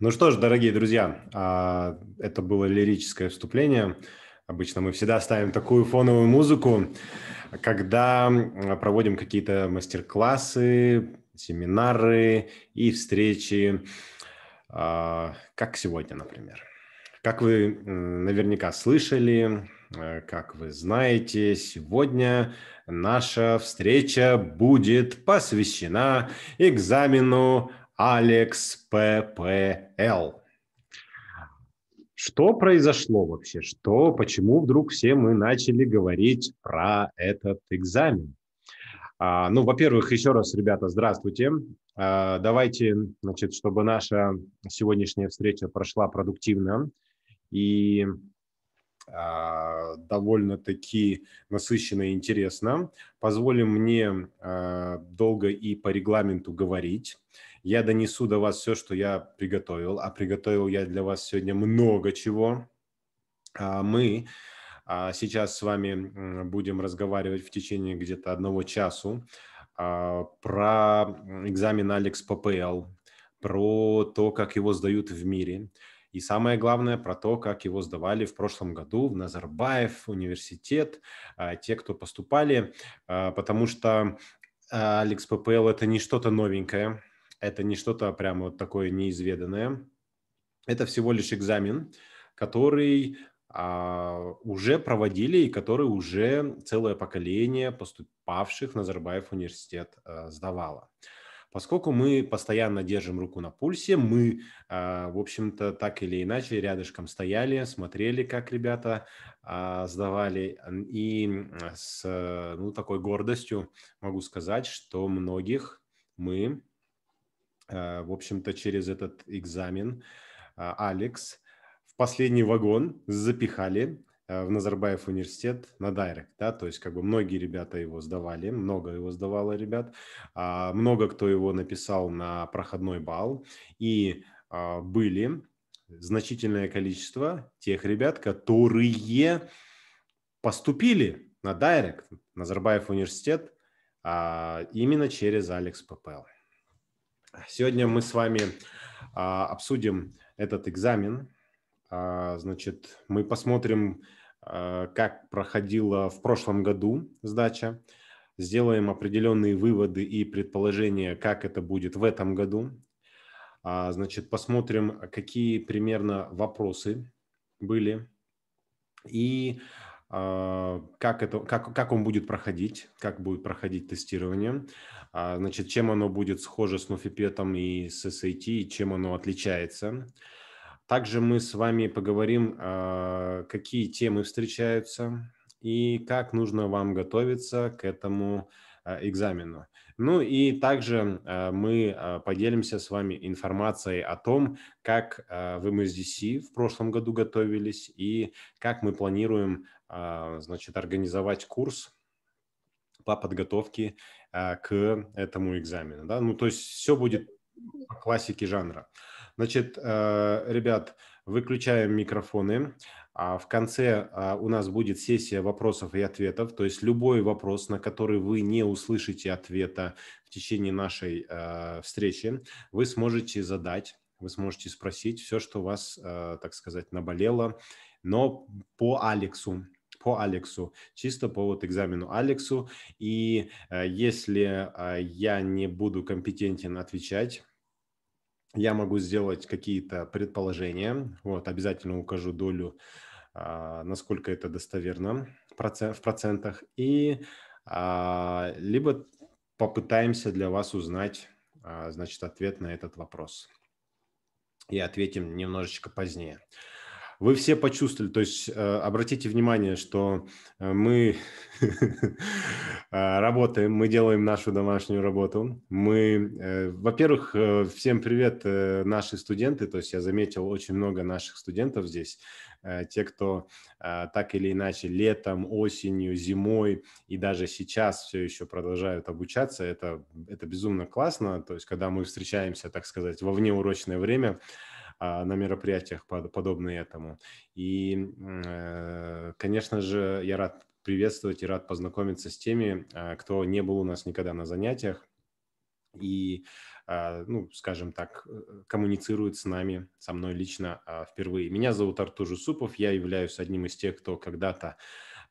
Ну что ж, дорогие друзья, а, это было лирическое вступление. Обычно мы всегда ставим такую фоновую музыку, когда а, проводим какие-то мастер-классы, семинары и встречи, а, как сегодня, например. Как вы наверняка слышали, как вы знаете, сегодня наша встреча будет посвящена экзамену Алекс ППЛ. Что произошло вообще? Что, почему вдруг все мы начали говорить про этот экзамен? А, ну, во-первых, еще раз, ребята, здравствуйте. А, давайте, значит, чтобы наша сегодняшняя встреча прошла продуктивно и а, довольно-таки насыщенно и интересно. Позволим мне а, долго и по регламенту говорить. Я донесу до вас все, что я приготовил, а приготовил я для вас сегодня много чего. А мы а, сейчас с вами будем разговаривать в течение где-то одного часа про экзамен Алекс ППЛ, про то, как его сдают в мире, и самое главное про то, как его сдавали в прошлом году в Назарбаев университет, а, те, кто поступали, потому что Алекс ППЛ это не что-то новенькое, это не что-то прямо вот такое неизведанное. Это всего лишь экзамен, который а, уже проводили и который уже целое поколение поступавших в Назарбаев университет а, сдавало. Поскольку мы постоянно держим руку на пульсе, мы, а, в общем-то, так или иначе рядышком стояли, смотрели, как ребята а, сдавали. И с ну, такой гордостью могу сказать, что многих мы Э, в общем-то, через этот экзамен а, Алекс в последний вагон запихали э, в Назарбаев университет на дайрек, да, то есть как бы многие ребята его сдавали, много его сдавало ребят, а, много кто его написал на проходной балл, и а, были значительное количество тех ребят, которые поступили на дайрек Назарбаев университет именно через Алекс ППЛ. Сегодня мы с вами а, обсудим этот экзамен. А, значит, мы посмотрим, а, как проходила в прошлом году сдача, сделаем определенные выводы и предположения, как это будет в этом году. А, значит, посмотрим, какие примерно вопросы были и а, как, это, как, как он будет проходить, как будет проходить тестирование, а, значит, чем оно будет схоже с Nofipet и с SAT, и чем оно отличается. Также мы с вами поговорим, а, какие темы встречаются и как нужно вам готовиться к этому а, экзамену. Ну и также а, мы а, поделимся с вами информацией о том, как в MSDC в прошлом году готовились и как мы планируем значит, организовать курс по подготовке к этому экзамену. Да? Ну, то есть все будет по классике жанра. Значит, э, ребят, выключаем микрофоны. А в конце а, у нас будет сессия вопросов и ответов, то есть любой вопрос, на который вы не услышите ответа в течение нашей а, встречи, вы сможете задать, вы сможете спросить все, что у вас, так сказать, наболело, но по Алексу, по Алексу, чисто по вот экзамену Алексу. И если я не буду компетентен отвечать, я могу сделать какие-то предположения, вот, обязательно укажу долю а, насколько это достоверно в процентах, и а, либо попытаемся для вас узнать, а, значит, ответ на этот вопрос. И ответим немножечко позднее. Вы все почувствовали, то есть э, обратите внимание, что э, мы э, работаем, мы делаем нашу домашнюю работу. Мы, во-первых, всем привет, наши студенты, то есть я заметил очень много наших студентов здесь, те, кто так или иначе летом, осенью, зимой и даже сейчас все еще продолжают обучаться, это, это безумно классно, то есть когда мы встречаемся, так сказать, во внеурочное время, а, на мероприятиях, подобные этому. И, э, конечно же, я рад приветствовать и рад познакомиться с теми, а, кто не был у нас никогда на занятиях и, а, ну, скажем так, э, коммуницирует с нами, со мной лично впервые. Меня зовут Артур Жусупов, я являюсь одним из тех, кто когда-то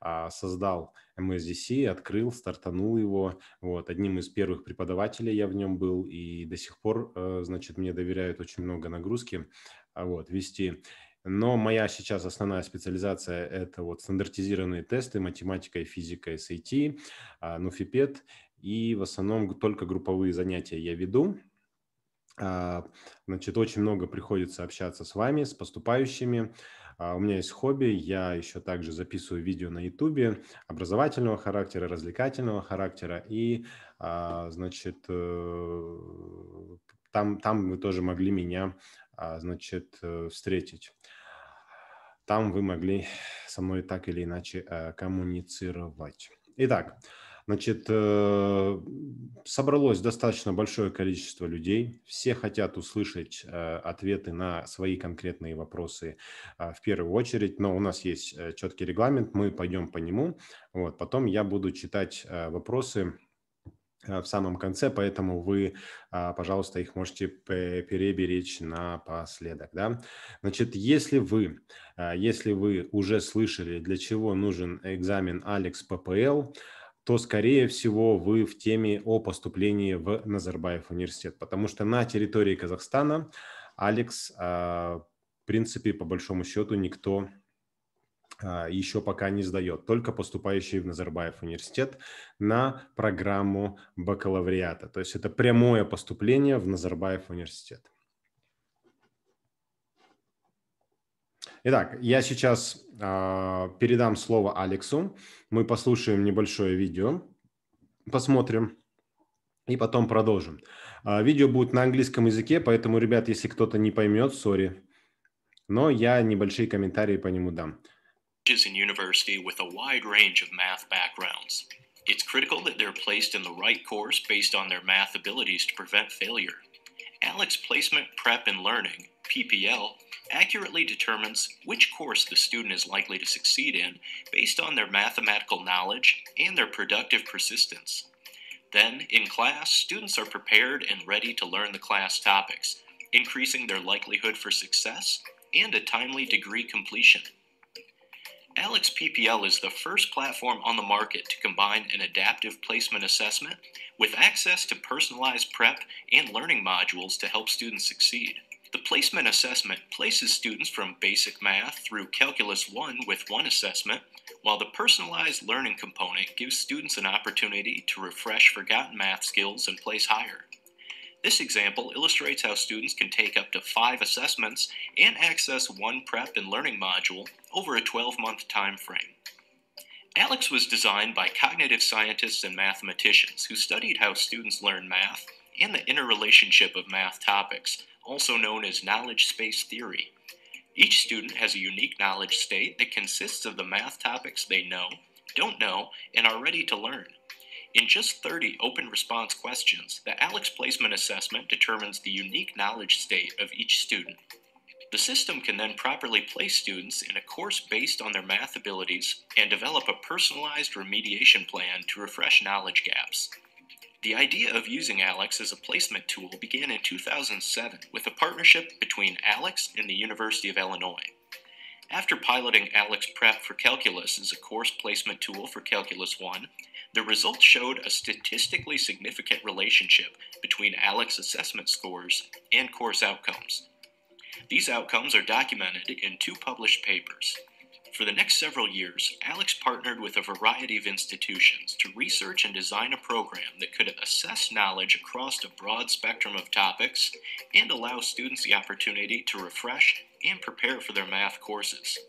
а, создал MSDC, открыл, стартанул его. Вот. Одним из первых преподавателей я в нем был, и до сих пор, э, значит, мне доверяют очень много нагрузки а, вот, вести. Но моя сейчас основная специализация – это вот стандартизированные тесты, математика и физика SAT, а, нуфипед, и в основном только групповые занятия я веду, а, значит, очень много приходится общаться с вами, с поступающими. А, у меня есть хобби, я еще также записываю видео на YouTube образовательного характера, развлекательного характера. И, а, значит, э, там, там вы тоже могли меня, значит, э, встретить. Там вы могли со мной так или иначе э, коммуницировать. Итак, Значит, э, собралось достаточно большое количество людей. Все хотят услышать э, ответы на свои конкретные вопросы а, в первую очередь, но у нас есть э, четкий регламент, мы пойдем по нему. Вот. Потом я буду читать вопросы в самом конце, поэтому вы, а, пожалуйста, их можете переберечь напоследок. Да? Значит, если вы, если вы уже слышали, для чего нужен экзамен Алекс ППЛ, то, скорее всего, вы в теме о поступлении в Назарбаев университет, потому что на территории Казахстана Алекс, а, в принципе, по большому счету, никто а, еще пока не сдает, только поступающие в Назарбаев университет на программу бакалавриата. То есть это прямое поступление в Назарбаев университет. Итак, я сейчас э, передам слово Алексу. Мы послушаем небольшое видео, посмотрим и потом продолжим. Э, видео будет на английском языке, поэтому, ребят, если кто-то не поймет, сори. Но я небольшие комментарии по нему дам. in university with a wide range of math backgrounds. It's critical that they're placed in the right course based on their math abilities to prevent failure. Alex Placement Prep and Learning, PPL, accurately determines which course the student is likely to succeed in based on their mathematical knowledge and their productive persistence. Then, in class, students are prepared and ready to learn the class topics, increasing their likelihood for success and a timely degree completion. Alex PPL is the first platform on the market to combine an adaptive placement assessment with access to personalized prep and learning modules to help students succeed. The placement assessment places students from basic math through Calculus 1 with one assessment, while the personalized learning component gives students an opportunity to refresh forgotten math skills and place higher. This example illustrates how students can take up to five assessments and access one prep and learning module over a 12-month time frame. ALEX was designed by cognitive scientists and mathematicians who studied how students learn math and the interrelationship of math topics, also known as knowledge space theory. Each student has a unique knowledge state that consists of the math topics they know, don't know, and are ready to learn. In just 30 open response questions, the Alex Placement Assessment determines the unique knowledge state of each student. The system can then properly place students in a course based on their math abilities and develop a personalized remediation plan to refresh knowledge gaps. The idea of using Alex as a placement tool began in 2007 with a partnership between Alex and the University of Illinois. After piloting Alex Prep for Calculus as a course placement tool for Calculus 1, the results showed a statistically significant relationship between ALEC's assessment scores and course outcomes. These outcomes are documented in two published papers. For the next several years, Alex partnered with a variety of institutions to research and design a program that could assess knowledge across a broad spectrum of topics and allow students the opportunity to refresh and prepare for their math courses.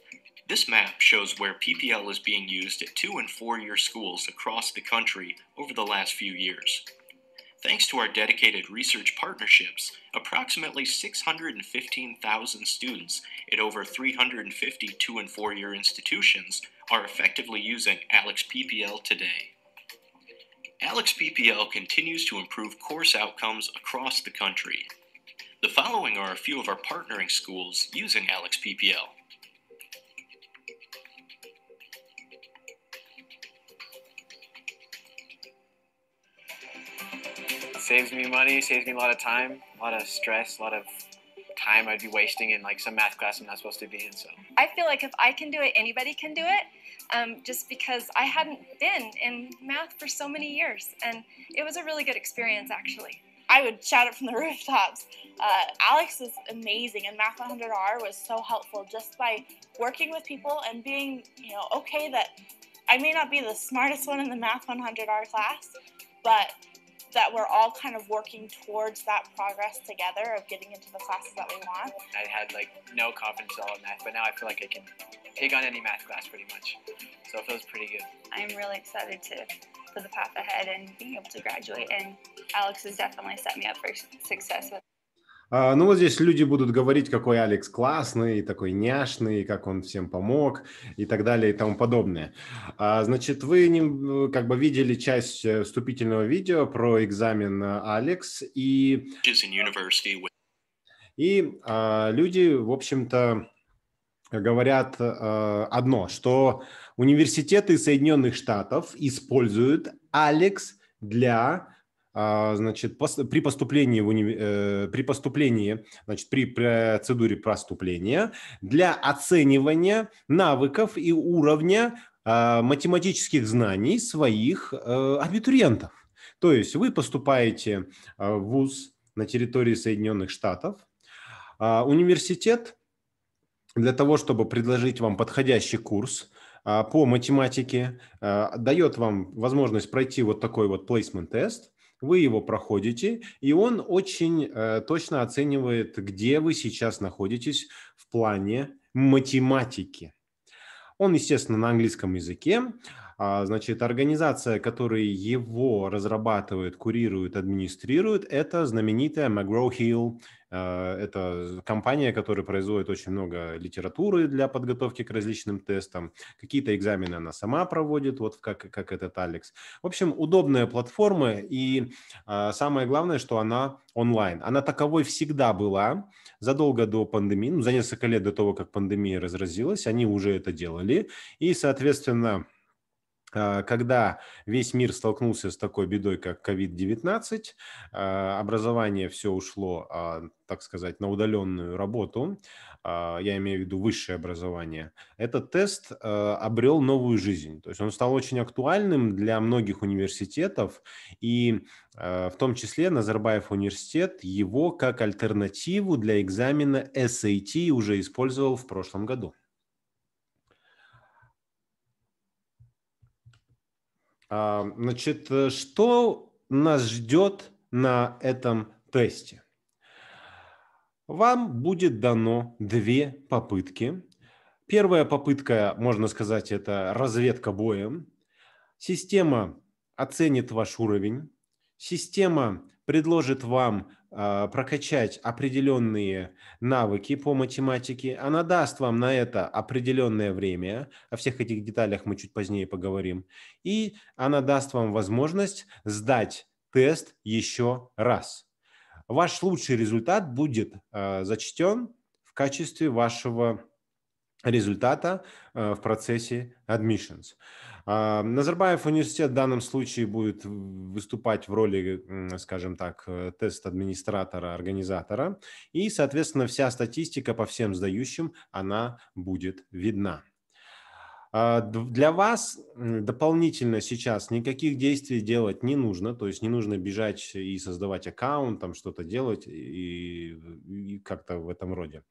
This map shows where PPL is being used at two and four year schools across the country over the last few years. Thanks to our dedicated research partnerships, approximately 615,000 students at over 350 two and four year institutions are effectively using Alex PPL today. Alex PPL continues to improve course outcomes across the country. The following are a few of our partnering schools using Alex PPL. saves me money, saves me a lot of time, a lot of stress, a lot of time I'd be wasting in like some math class I'm not supposed to be in. So I feel like if I can do it, anybody can do it. Um, just because I hadn't been in math for so many years, and it was a really good experience actually. I would shout it from the rooftops. Uh, Alex was amazing, and Math 100R was so helpful just by working with people and being, you know, okay that I may not be the smartest one in the Math 100R class, but that we're all kind of working towards that progress together of getting into the classes that we want. I had like no confidence at all in math, but now I feel like I can take on any math class pretty much. So it feels pretty good. I'm really excited to for the path ahead and being able to graduate and Alex has definitely set me up for success with А, ну вот здесь люди будут говорить, какой Алекс классный, такой няшный, как он всем помог и так далее и тому подобное. А, значит, вы не, ну, как бы видели часть э, вступительного видео про экзамен э, Алекс и... И а, люди, в общем-то, говорят э, одно, что университеты Соединенных Штатов используют Алекс для а, значит, при поступлении, в уни... Э, при поступлении, значит, при процедуре поступления для оценивания навыков и уровня а, математических знаний своих э, абитуриентов. То есть вы поступаете а, в ВУЗ на территории Соединенных Штатов, университет для того, чтобы предложить вам подходящий курс, по математике, дает вам возможность пройти вот такой вот placement тест, вы его проходите, и он очень э, точно оценивает, где вы сейчас находитесь в плане математики. Он, естественно, на английском языке. А, значит, организация, которая его разрабатывает, курирует, администрирует, это знаменитая McGraw Hill. А, это компания, которая производит очень много литературы для подготовки к различным тестам. Какие-то экзамены она сама проводит, вот как, как этот Алекс. В общем, удобная платформа и а, самое главное, что она онлайн. Она таковой всегда была задолго до пандемии, ну, за несколько лет до того, как пандемия разразилась, они уже это делали. И, соответственно, а, когда весь мир столкнулся с такой бедой, как COVID-19, а, образование все ушло, а, так сказать, на удаленную работу, я имею в виду высшее образование, этот тест обрел новую жизнь. То есть он стал очень актуальным для многих университетов, и в том числе Назарбаев университет его как альтернативу для экзамена SAT уже использовал в прошлом году. А, значит, э, что нас ждет на этом тесте? Вам будет дано две попытки. Первая попытка, можно сказать, это разведка боем. Система оценит ваш уровень. Система предложит вам а, прокачать определенные навыки по математике. Она даст вам на это определенное время. О всех этих деталях мы чуть позднее поговорим. И она даст вам возможность сдать тест еще раз. Ваш лучший результат будет а, зачтен в качестве вашего результата э, в процессе admissions. А, Назарбаев университет в данном случае будет выступать в роли, скажем так, э, тест-администратора, организатора, и, соответственно, вся статистика по всем сдающим, она будет видна. А, для вас дополнительно сейчас никаких действий делать не нужно, то есть не нужно бежать и создавать аккаунт, там что-то делать и, и как-то в этом роде.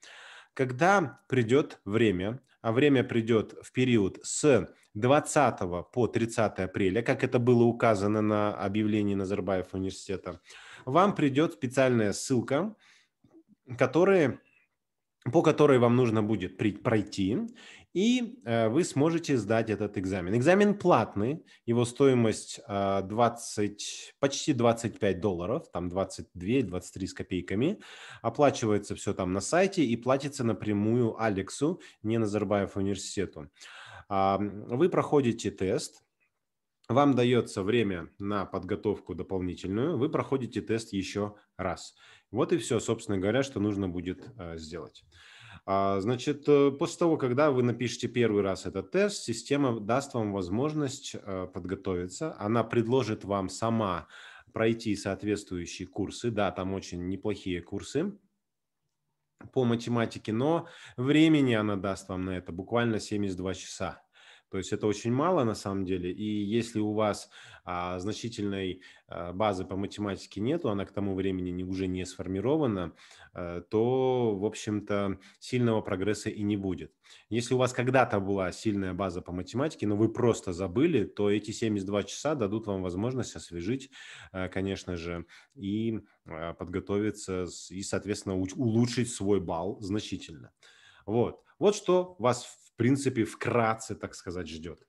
Когда придет время, а время придет в период с 20 по 30 апреля, как это было указано на объявлении Назарбаев университета, вам придет специальная ссылка, которые, по которой вам нужно будет пройти и э, вы сможете сдать этот экзамен. Экзамен платный, его стоимость 20, а, почти 25 долларов, там 22-23 с копейками. Оплачивается все там на сайте и платится напрямую Алексу, не Назарбаев университету. А, вы проходите тест, вам дается время на подготовку дополнительную, вы проходите тест еще раз. Вот и все, собственно говоря, что нужно будет э, сделать. А, значит, э, после того, когда вы напишете первый раз этот тест, система даст вам возможность э, подготовиться. Она предложит вам сама пройти соответствующие курсы. Да, там очень неплохие курсы по математике, но времени она даст вам на это буквально 72 часа. То есть это очень мало на самом деле. И если у вас а, значительной а, базы по математике нету, она к тому времени не, уже не сформирована, а, то, в общем-то, сильного прогресса и не будет. Если у вас когда-то была сильная база по математике, но вы просто забыли, то эти 72 часа дадут вам возможность освежить, а, конечно же, и а, подготовиться и, соответственно, улучшить свой балл значительно. Вот. Вот что вас принципе, вкратце, так сказать, ждет.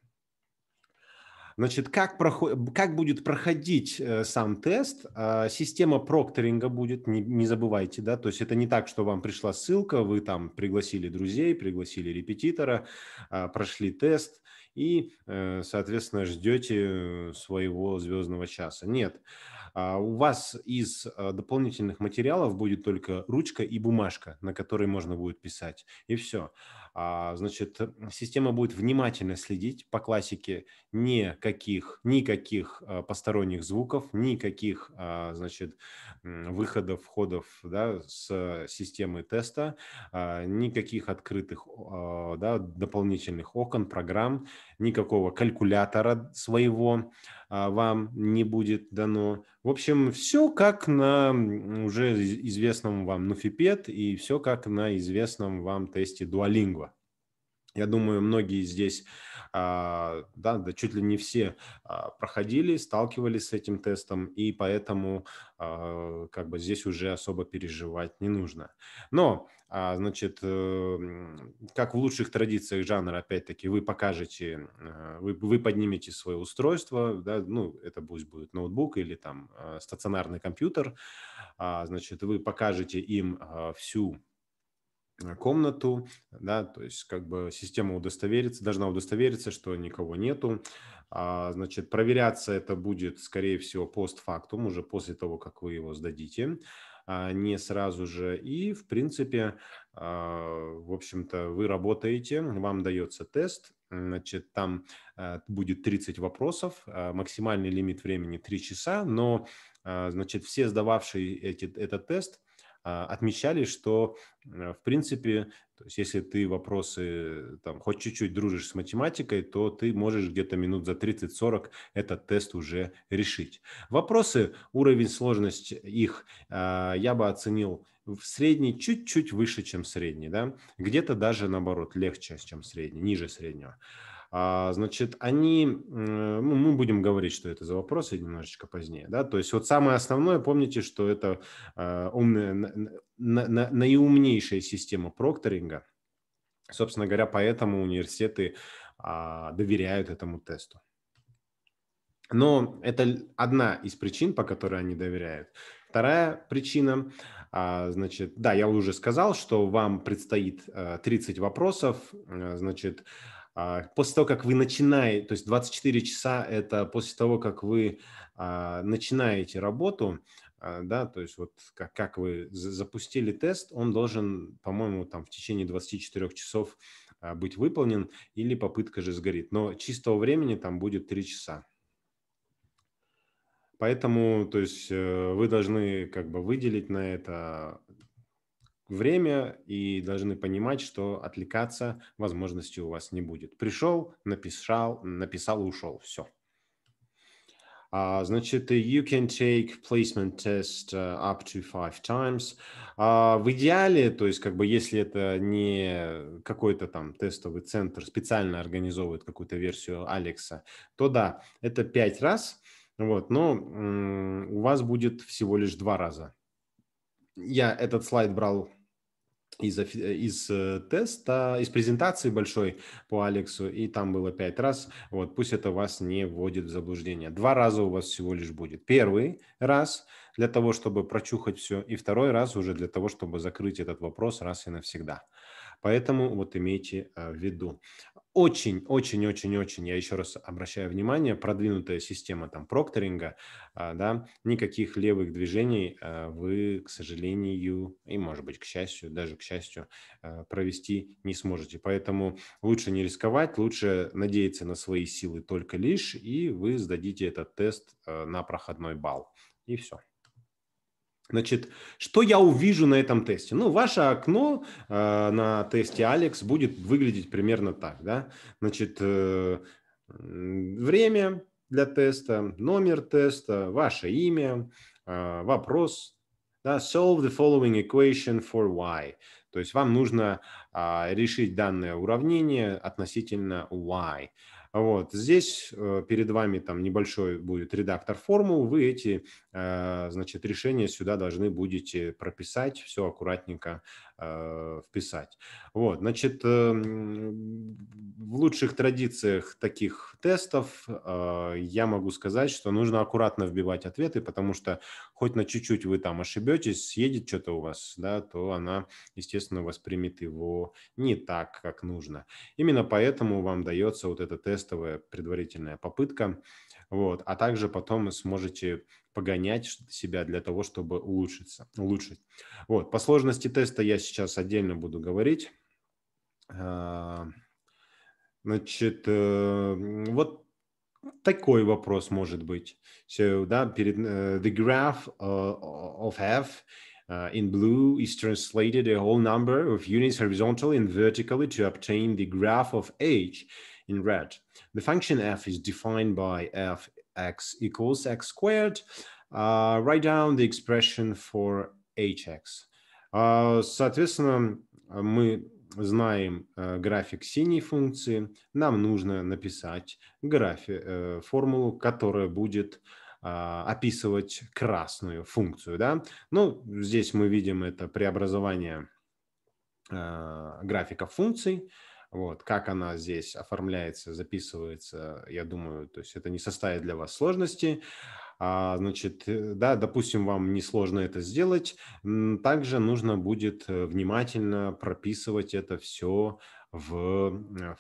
Значит, как, проход, как будет проходить э, сам тест? Э, система прокторинга будет, не, не забывайте, да, то есть это не так, что вам пришла ссылка, вы там пригласили друзей, пригласили репетитора, э, прошли тест и, э, соответственно, ждете своего звездного часа. Нет, э, у вас из э, дополнительных материалов будет только ручка и бумажка, на которой можно будет писать, и все. Э, а, значит, система будет внимательно следить по классике никаких, никаких а, посторонних звуков, никаких, а, значит, выходов, входов да, с системы теста, никаких открытых да, дополнительных окон, программ никакого калькулятора своего а, вам не будет дано. В общем, все как на уже известном вам Нуфипед и все как на известном вам тесте Duolingo. Я думаю, многие здесь, а, да, да чуть ли не все а, проходили, сталкивались с этим тестом, и поэтому а, как бы здесь уже особо переживать не нужно. Но, значит, э, как в лучших традициях жанра, опять-таки, вы покажете, э, вы, вы поднимете свое устройство, да, ну, это пусть будет ноутбук или там э, стационарный компьютер, значит, вы покажете им всю комнату, да, то есть как бы система удостоверится, должна удостовериться, что никого нету. А, значит, проверяться это будет, скорее всего, постфактум, уже после того, как вы его сдадите, а не сразу же. И, в принципе, а, в общем-то, вы работаете, вам дается тест, значит, там а, будет 30 вопросов, а, максимальный лимит времени 3 часа, но, а, значит, все сдававшие эти, этот тест – а, отмечали, что, э, в принципе, то есть если ты вопросы, там, хоть чуть-чуть дружишь с математикой, то ты можешь где-то минут за 30-40 этот тест уже решить. Вопросы, уровень сложности их а, я бы оценил в средний чуть-чуть выше, чем средний, да, где-то даже наоборот легче, чем средний, ниже среднего. А, значит, они, ну, мы будем говорить, что это за вопросы немножечко позднее, да, то есть вот самое основное, помните, что это э, умная, на, на, наиумнейшая система прокторинга, собственно говоря, поэтому университеты а, доверяют этому тесту. Но это одна из причин, по которой они доверяют. Вторая причина, а, значит, да, я уже сказал, что вам предстоит 30 э, вопросов, э, значит, а, после того, как вы начинаете, то есть 24 часа это после того, как вы а, начинаете работу, а, да, то есть вот как, как вы запустили тест, он должен, по-моему, там в течение 24 часов быть выполнен или попытка же сгорит. Но чистого времени там будет 3 часа. Поэтому, то есть э, вы должны как бы выделить на это время и должны понимать, что отвлекаться возможности у вас не будет. Пришел, написал, написал и ушел. Все. Uh, а, значит, you can take placement test э, up to five times. Uh, в идеале, то есть как бы если это не какой-то там тестовый центр специально организовывает какую-то версию Алекса, то да, это пять раз, вот, но м- у вас будет всего лишь два раза. Я этот слайд брал из, э, из э, теста, из презентации большой по Алексу, и там было пять раз. Вот, пусть это вас не вводит в заблуждение. Два раза у вас всего лишь будет. Первый раз для того, чтобы прочухать все, и второй раз уже для того, чтобы закрыть этот вопрос раз и навсегда. Поэтому вот имейте э, в виду очень-очень-очень-очень, я еще раз обращаю внимание, продвинутая система там прокторинга, а, да, никаких левых движений а, вы, к сожалению, и, может быть, к счастью, даже к счастью, а, провести не сможете. Поэтому лучше не рисковать, лучше надеяться на свои силы только лишь, и вы сдадите этот тест на проходной балл. И все. Значит, что я увижу на этом тесте? Ну, ваше окно э, на тесте Алекс будет выглядеть примерно так, да? Значит, э, время для теста, номер теста, ваше имя, э, вопрос, да? Solve the following equation for y. То есть вам нужно э, решить данное уравнение относительно y. Вот здесь э, перед вами там небольшой будет редактор формул, вы эти Э, значит, решение сюда должны будете прописать, все аккуратненько э, вписать. Вот, значит, э, в лучших традициях таких тестов э, я могу сказать, что нужно аккуратно вбивать ответы, потому что хоть на чуть-чуть вы там ошибетесь, съедет что-то у вас, да, то она, естественно, воспримет его не так, как нужно. Именно поэтому вам дается вот эта тестовая предварительная попытка, вот, а также потом сможете погонять себя для того, чтобы улучшиться, улучшить. Вот, по сложности теста я сейчас отдельно буду говорить. Значит, вот такой вопрос может быть. So, да, перед, uh, the graph uh, of f Uh, in blue is translated a whole number of units horizontally and vertically to obtain the graph of h in red. The function f is defined by f x equals x squared, uh, write down the expression for hx. Uh, соответственно, мы знаем э, график синей функции, нам нужно написать графи, э, формулу, которая будет э, описывать красную функцию. Да? Ну, здесь мы видим это преобразование э, графиков функций. Вот, как она здесь оформляется, записывается, я думаю, то есть это не составит для вас сложности. А, значит, э, да, допустим, вам несложно это сделать. Также нужно будет э, внимательно прописывать это все в, э,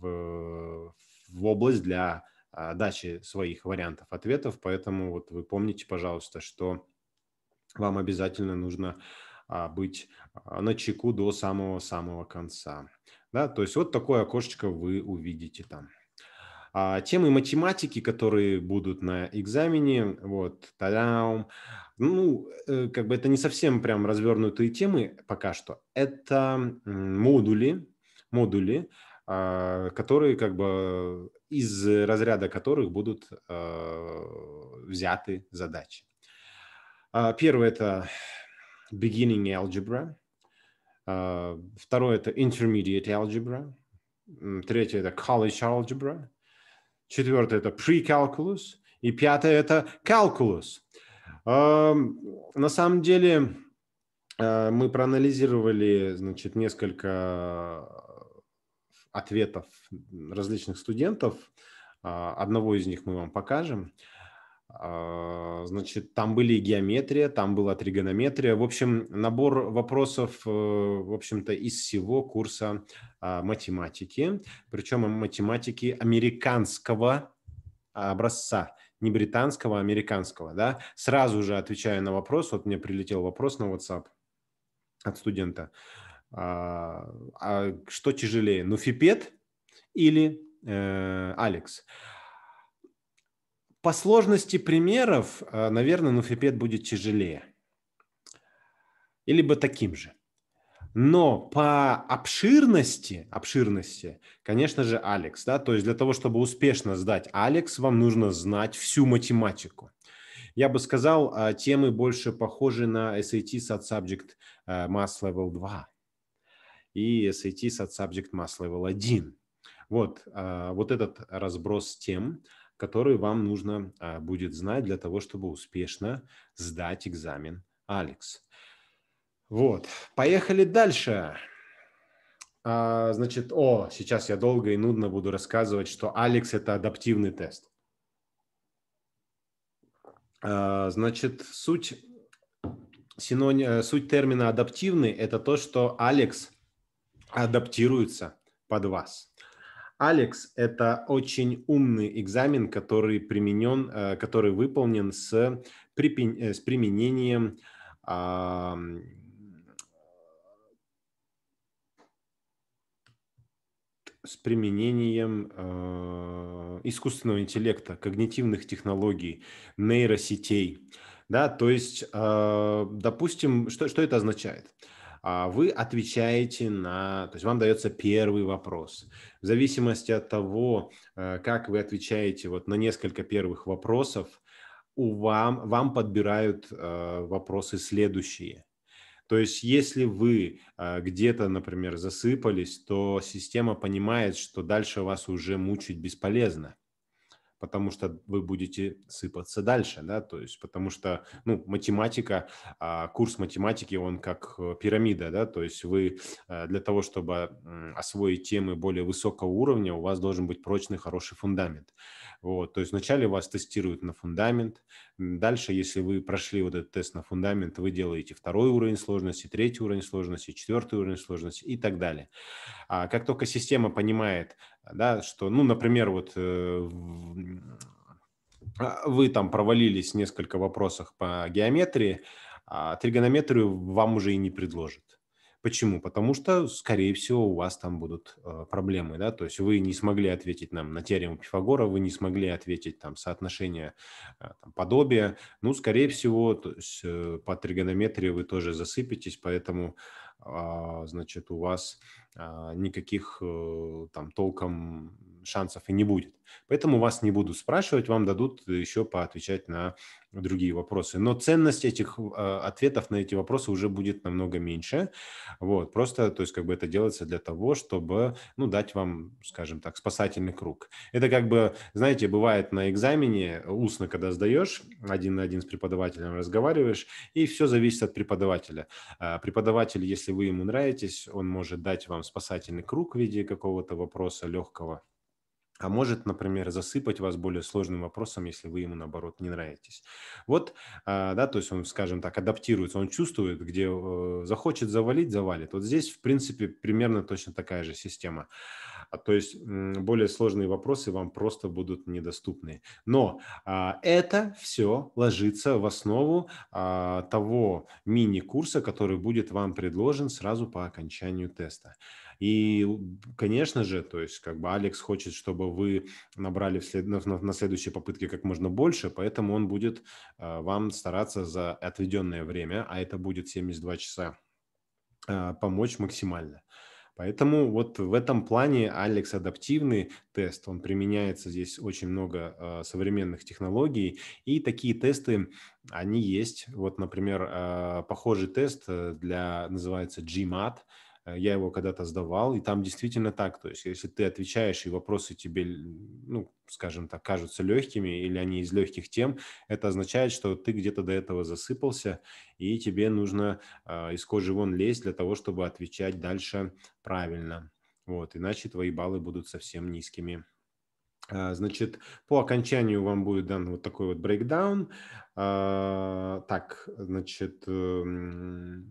в, в область для а, дачи своих вариантов ответов. Поэтому вот вы помните, пожалуйста, что вам обязательно нужно а, быть а, на чеку до самого-самого конца. Да, то есть вот такое окошечко вы увидите там. А, темы математики, которые будут на экзамене, вот, та-дам. Ну, э, как бы это не совсем прям развернутые темы пока что. Это модули, модули, а, которые как бы из разряда которых будут а, взяты задачи. А, первое это beginning algebra, а, второе – это intermediate algebra. Третье – это college algebra. Четвертое – это pre-calculus. И пятое – это calculus. На самом деле а, мы проанализировали значит, несколько ответов различных студентов. А, одного из них мы вам покажем. А, значит, там были и геометрия, там была тригонометрия. В общем, набор вопросов, э, в общем-то, из всего курса а, математики. Причем математики американского образца не британского, а американского, да, сразу же отвечая на вопрос, вот мне прилетел вопрос на WhatsApp от студента, а, а что тяжелее, Нуфипед или э, Алекс? По сложности примеров, э, наверное, нуфипед будет тяжелее. Или бы таким же. Но по обширности, обширности, конечно же, Алекс, да, то есть для того, чтобы успешно сдать Алекс, вам нужно знать всю математику. Я бы сказал, э, темы больше похожи на э, SAT Subject Mass Level 2 и SAT Subject Mass Level 1. Вот, вот этот разброс тем – которые вам нужно а, будет знать для того, чтобы успешно сдать экзамен Алекс. Вот, поехали дальше. А, значит, о, сейчас я долго и нудно буду рассказывать, что Алекс – это адаптивный тест. А, значит, суть, синоним, э, суть термина «адаптивный» – это то, что Алекс адаптируется под вас – Алекс – это очень умный экзамен, который применен, э, который выполнен с, э, с применением а, с применением а, искусственного интеллекта, когнитивных технологий, нейросетей. Да, то есть, а, допустим, что, что это означает? А, вы отвечаете на, то есть вам дается первый вопрос. В зависимости от того, э, как вы отвечаете вот на несколько первых вопросов, у вам, вам подбирают э, вопросы следующие. То есть, если вы э, где-то, например, засыпались, то система понимает, что дальше вас уже мучить бесполезно потому что вы будете сыпаться дальше, да, то есть потому что, ну, математика, а, курс математики, он как э, пирамида, да, то есть вы э, для того, чтобы освоить темы более высокого уровня, у вас должен быть прочный, хороший фундамент. Вот, то есть вначале вас тестируют на фундамент, дальше, если вы прошли вот этот тест на фундамент, вы делаете второй уровень сложности, третий уровень сложности, четвертый уровень сложности и так далее. А как только система понимает, да, что, ну, например, вот э, а, вы там провалились в несколько вопросах по геометрии, а тригонометрию вам уже и не предложат. Почему? Потому что, скорее всего, у вас там будут э, проблемы, да, то есть вы не смогли ответить нам на теорему Пифагора, вы не смогли ответить там соотношение э, там, подобия, ну, скорее всего, то есть, э, по тригонометрии вы тоже засыпетесь, поэтому а, значит, у вас а, никаких э, там толком шансов и не будет. Поэтому вас не будут спрашивать, вам дадут еще поотвечать на другие вопросы. Но ценность этих а, ответов на эти вопросы уже будет намного меньше. Вот, просто, то есть, как бы это делается для того, чтобы, ну, дать вам, скажем так, спасательный круг. Это как бы, знаете, бывает на экзамене устно, когда сдаешь, один на один с преподавателем разговариваешь, и все зависит от преподавателя. Преподаватель, если если вы ему нравитесь, он может дать вам спасательный круг в виде какого-то вопроса легкого, а может, например, засыпать вас более сложным вопросом, если вы ему, наоборот, не нравитесь. Вот, а, да, то есть он, скажем так, адаптируется, он чувствует, где э, захочет завалить, завалит. Вот здесь, в принципе, примерно точно такая же система. А то есть более сложные вопросы вам просто будут недоступны. Но а, это все ложится в основу а, того мини-курса, который будет вам предложен сразу по окончанию теста. И, конечно же, то есть как бы Алекс хочет, чтобы вы набрали в след... на, на следующей попытке как можно больше, поэтому он будет а, вам стараться за отведенное время, а это будет 72 часа, а, помочь максимально. Поэтому вот в этом плане Алекс адаптивный тест, он применяется здесь очень много э, современных технологий, и такие тесты, они есть. Вот, например, э, похожий тест э, для, называется GMAT, Э, я его когда-то сдавал, и там действительно так, то есть если ты отвечаешь, и вопросы тебе, ну, скажем так, кажутся легкими, или они из легких тем, это означает, что ты где-то до этого засыпался, и тебе нужно э, из кожи вон лезть для того, чтобы отвечать дальше правильно. Вот, иначе твои баллы будут совсем низкими. А, значит, по окончанию вам будет дан вот такой вот брейкдаун. Так, значит, эм,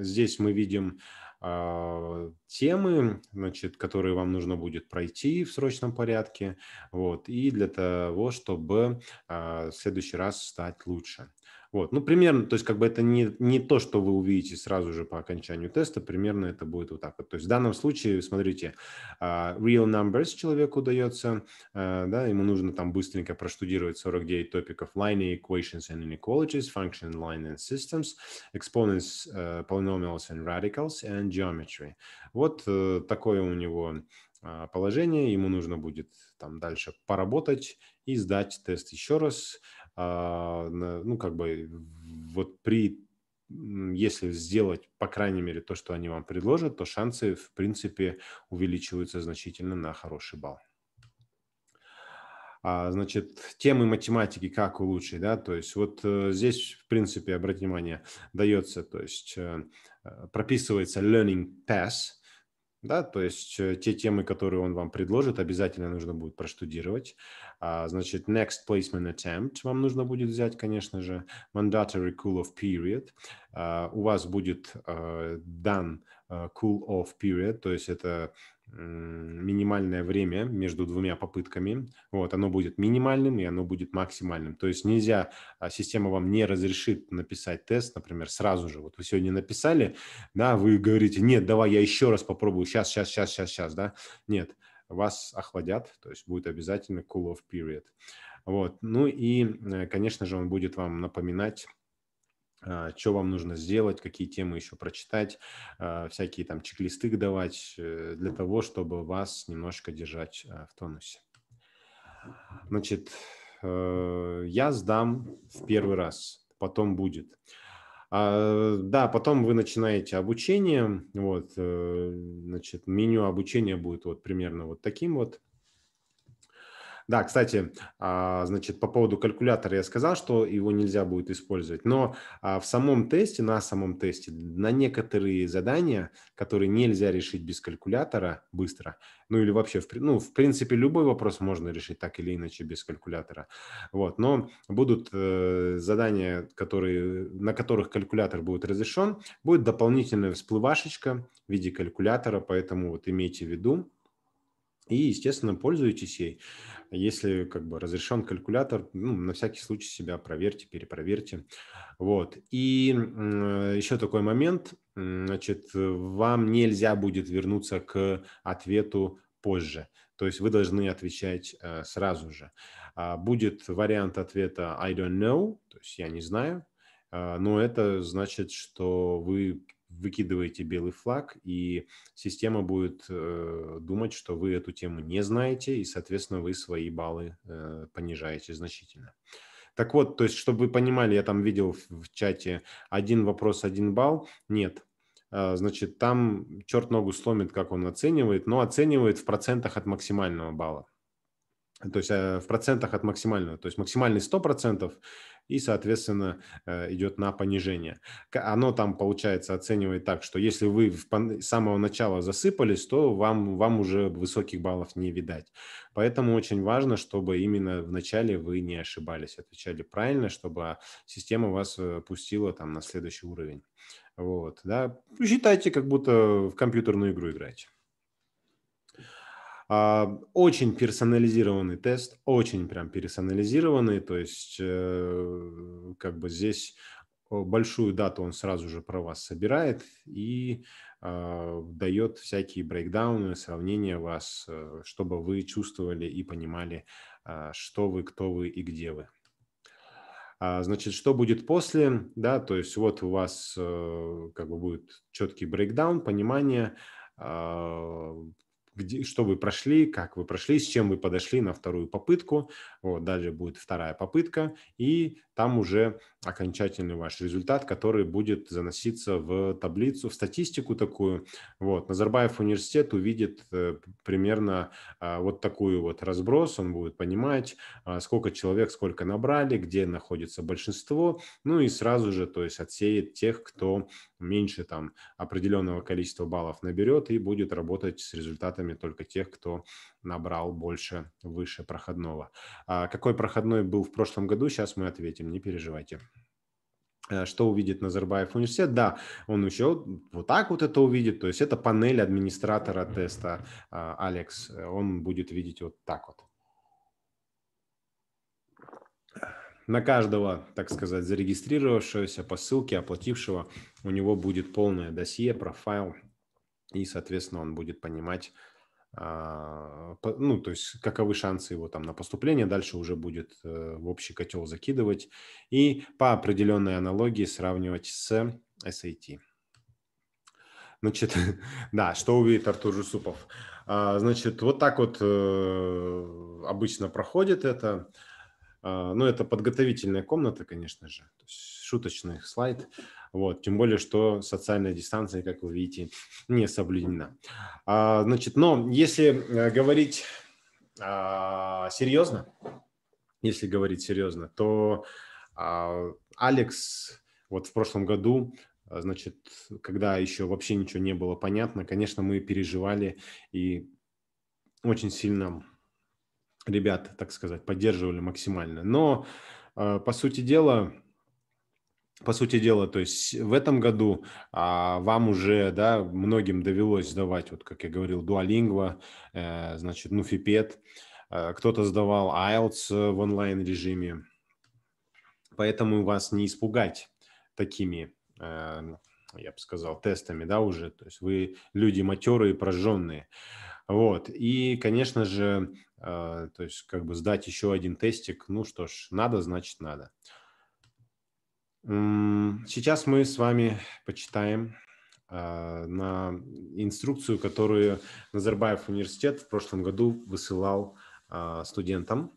здесь мы видим а, темы, значит, которые вам нужно будет пройти в срочном порядке, вот, и для того, чтобы а, в следующий раз стать лучше. Вот, ну, примерно, то есть как бы это не, не то, что вы увидите сразу же по окончанию теста, примерно это будет вот так вот. То есть в данном случае, смотрите, а, real numbers человеку дается, а, да, ему нужно там быстренько проштудировать 49 топиков linear equations and inequalities, function line and systems, exponents, э, polynomials and radicals and geometry. Вот э, такое у него а, положение, ему нужно будет там дальше поработать и сдать тест еще раз, а, ну, как бы, вот при, если сделать, по крайней мере, то, что они вам предложат, то шансы, в принципе, увеличиваются значительно на хороший балл. А, значит, темы математики как улучшить, да, то есть вот э, здесь, в принципе, обратите внимание, дается, то есть э, э прописывается learning path, да, то есть э, те темы, которые он вам предложит, обязательно нужно будет проштудировать. А, значит, next placement attempt вам нужно будет взять, конечно же, mandatory cool-off period. А, у вас будет дан э, э, cool-off period, то есть это минимальное время между двумя попытками. Вот, оно будет минимальным и оно будет максимальным. То есть нельзя, а, система вам не разрешит написать тест, например, сразу же. Вот вы сегодня написали, да, вы говорите, нет, давай я еще раз попробую, сейчас, сейчас, сейчас, сейчас, сейчас, да. Нет, вас охладят, то есть будет обязательно cool-off period. Вот, ну и, э, конечно же, он будет вам напоминать а, что вам нужно сделать, какие темы еще прочитать, а, всякие там чек-листы давать э, для того, чтобы вас немножко держать а, в тонусе. Значит, э, я сдам в первый раз, потом будет. А, да, потом вы начинаете обучение, вот, э, значит, меню обучения будет вот примерно вот таким вот, да, кстати, а, значит, по поводу калькулятора я сказал, что его нельзя будет использовать, но а, в самом тесте, на самом тесте, на некоторые задания, которые нельзя решить без калькулятора быстро, ну или вообще, ну, в принципе, любой вопрос можно решить так или иначе без калькулятора. Вот, но будут э, задания, которые, на которых калькулятор будет разрешен, будет дополнительная всплывашечка в виде калькулятора, поэтому вот имейте в виду, и, естественно, пользуйтесь ей. Если как бы разрешен калькулятор, ну, на всякий случай себя проверьте, перепроверьте. Вот. И э, еще такой момент. Значит, вам нельзя будет вернуться к ответу позже. То есть вы должны отвечать э, сразу же. А будет вариант ответа I don't know, то есть я не знаю. Э, но это значит, что вы выкидываете белый флаг, и система будет э, думать, что вы эту тему не знаете, и, соответственно, вы свои баллы э, понижаете значительно. Так вот, то есть, чтобы вы понимали, я там видел в чате один вопрос, один балл. Нет, а, значит, там черт ногу сломит, как он оценивает, но оценивает в процентах от максимального балла то есть э, в процентах от максимального, то есть максимальный 100% и, соответственно, э, идет на понижение. Оно там, получается, оценивает так, что если вы с самого начала засыпались, то вам, вам уже высоких баллов не видать. Поэтому очень важно, чтобы именно в начале вы не ошибались, отвечали правильно, чтобы система вас э, пустила там на следующий уровень. Вот, да. Считайте, как будто в компьютерную игру играть. А, очень персонализированный тест, очень прям персонализированный, то есть э, как бы здесь э, большую дату он сразу же про вас собирает и а, дает всякие брейкдауны, сравнения вас, э, чтобы вы чувствовали и понимали, а, что вы, кто вы и где вы. значит, что будет после, да, то есть вот у вас как бы будет четкий брейкдаун, понимание, где, что вы прошли, как вы прошли, с чем вы подошли на вторую попытку. Вот, далее будет вторая попытка, и там уже окончательный ваш результат, который будет заноситься в таблицу, в статистику такую. Вот. Назарбаев университет увидит э, примерно э, вот такую вот разброс, он будет понимать, э, сколько человек, сколько набрали, где находится большинство, ну и сразу же, то есть отсеет тех, кто меньше там определенного количества баллов наберет и будет работать с результатами только тех, кто набрал больше выше проходного. А какой проходной был в прошлом году, сейчас мы ответим, не переживайте э, что увидит Назарбаев университет? Да, он еще вот так вот это увидит, то есть это панель администратора теста а, Алекс, э, он будет видеть вот так вот. на каждого, так сказать, зарегистрировавшегося по ссылке, оплатившего, у него будет полное досье, профайл, и, соответственно, он будет понимать, а, ну, то есть каковы шансы его там на поступление, дальше уже будет э, в общий котел закидывать и по определенной аналогии сравнивать с SAT. Значит, да, что увидит Артур Жусупов? А, значит, вот так вот э, обычно проходит это. А, ну, это подготовительная комната, конечно же, шуточный слайд. Вот, тем более, что социальная дистанция, как вы видите, не соблюдена. А, значит, но если э, говорить а, серьезно, если говорить серьезно, то а, Алекс вот в прошлом году а, значит, когда еще вообще ничего не было понятно, конечно, мы переживали и очень сильно ребят, так сказать, поддерживали максимально. Но, э, по сути дела, по сути дела, то есть в этом году а, вам уже, да, многим довелось сдавать, вот как я говорил, Duolingo, э, значит, Nufiped, ну, э, кто-то сдавал IELTS э, в онлайн режиме, поэтому вас не испугать такими, э, ну, я бы сказал, тестами, да, уже, то есть вы люди матерые, прожженные, вот, и, конечно же, а, то есть как бы сдать еще один тестик. Ну что ж, надо, значит надо. Сейчас мы с вами почитаем а, на инструкцию, которую Назарбаев университет в прошлом году высылал а, студентам.